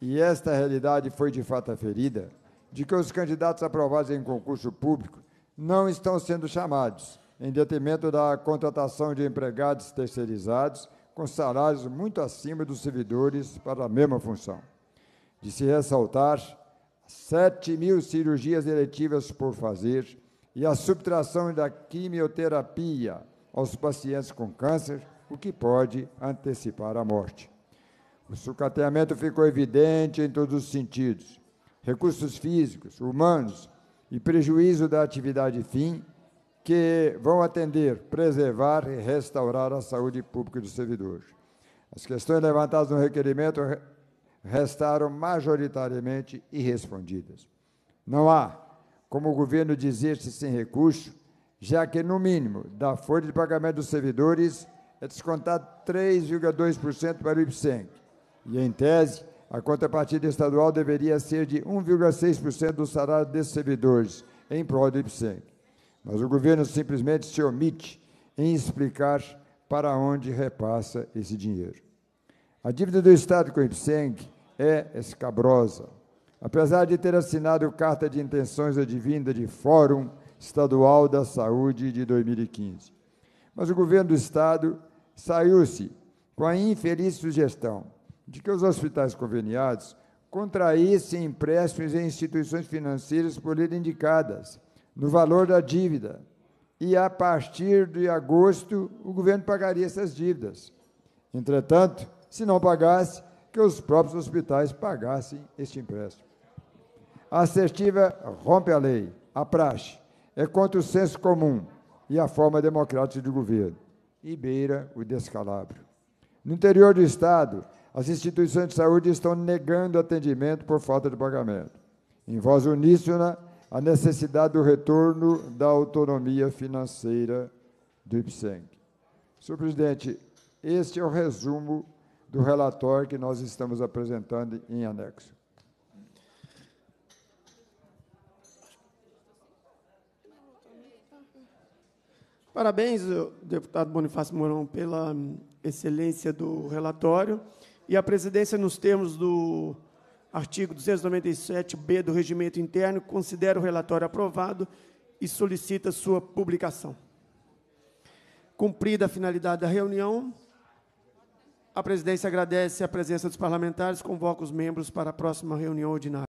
e esta realidade foi de fato aferida, de que os candidatos aprovados em concurso público não estão sendo chamados, em detrimento da contratação de empregados terceirizados com salários muito acima dos servidores para a mesma função. De se ressaltar, 7 mil cirurgias eletivas por fazer e a subtração da quimioterapia aos pacientes com câncer, o que pode antecipar a morte. O sucateamento ficou evidente em todos os sentidos. Recursos físicos, humanos, e prejuízo da atividade fim que vão atender, preservar e restaurar a saúde pública dos servidores. As questões levantadas no requerimento restaram majoritariamente irrespondidas. Não há como o governo dizer-se sem recurso, já que, no mínimo, da folha de pagamento dos servidores é descontado 3,2% para o IPSENC. E, em tese, a contrapartida estadual deveria ser de 1,6% do salário desses servidores, em prol do IPSEC. Mas o governo simplesmente se omite em explicar para onde repassa esse dinheiro. A dívida do Estado com o IPSENG é escabrosa. Apesar de ter assinado carta de intenções advinda de Fórum Estadual da Saúde de 2015. Mas o governo do Estado saiu-se com a infeliz sugestão de que os hospitais conveniados contraíssem empréstimos em instituições financeiras por ele indicadas, no valor da dívida, e a partir de agosto o governo pagaria essas dívidas. Entretanto, se não pagasse, que os próprios hospitais pagassem este empréstimo. A assertiva rompe a lei, a praxe, é contra o senso comum e a forma democrática de governo, e beira o descalabro. No interior do Estado, as instituições de saúde estão negando atendimento por falta de pagamento. Em voz uníssona, a necessidade do retorno da autonomia financeira do IPSENG. Senhor presidente, este é o resumo do relatório que nós estamos apresentando em anexo. Parabéns, deputado Bonifácio Mourão, pela hum, excelência do relatório e a presidência, nos termos do artigo 297-B do Regimento Interno, considera o relatório aprovado e solicita sua publicação. Cumprida a finalidade da reunião, a presidência agradece a presença dos parlamentares, convoca os membros para a próxima reunião ordinária.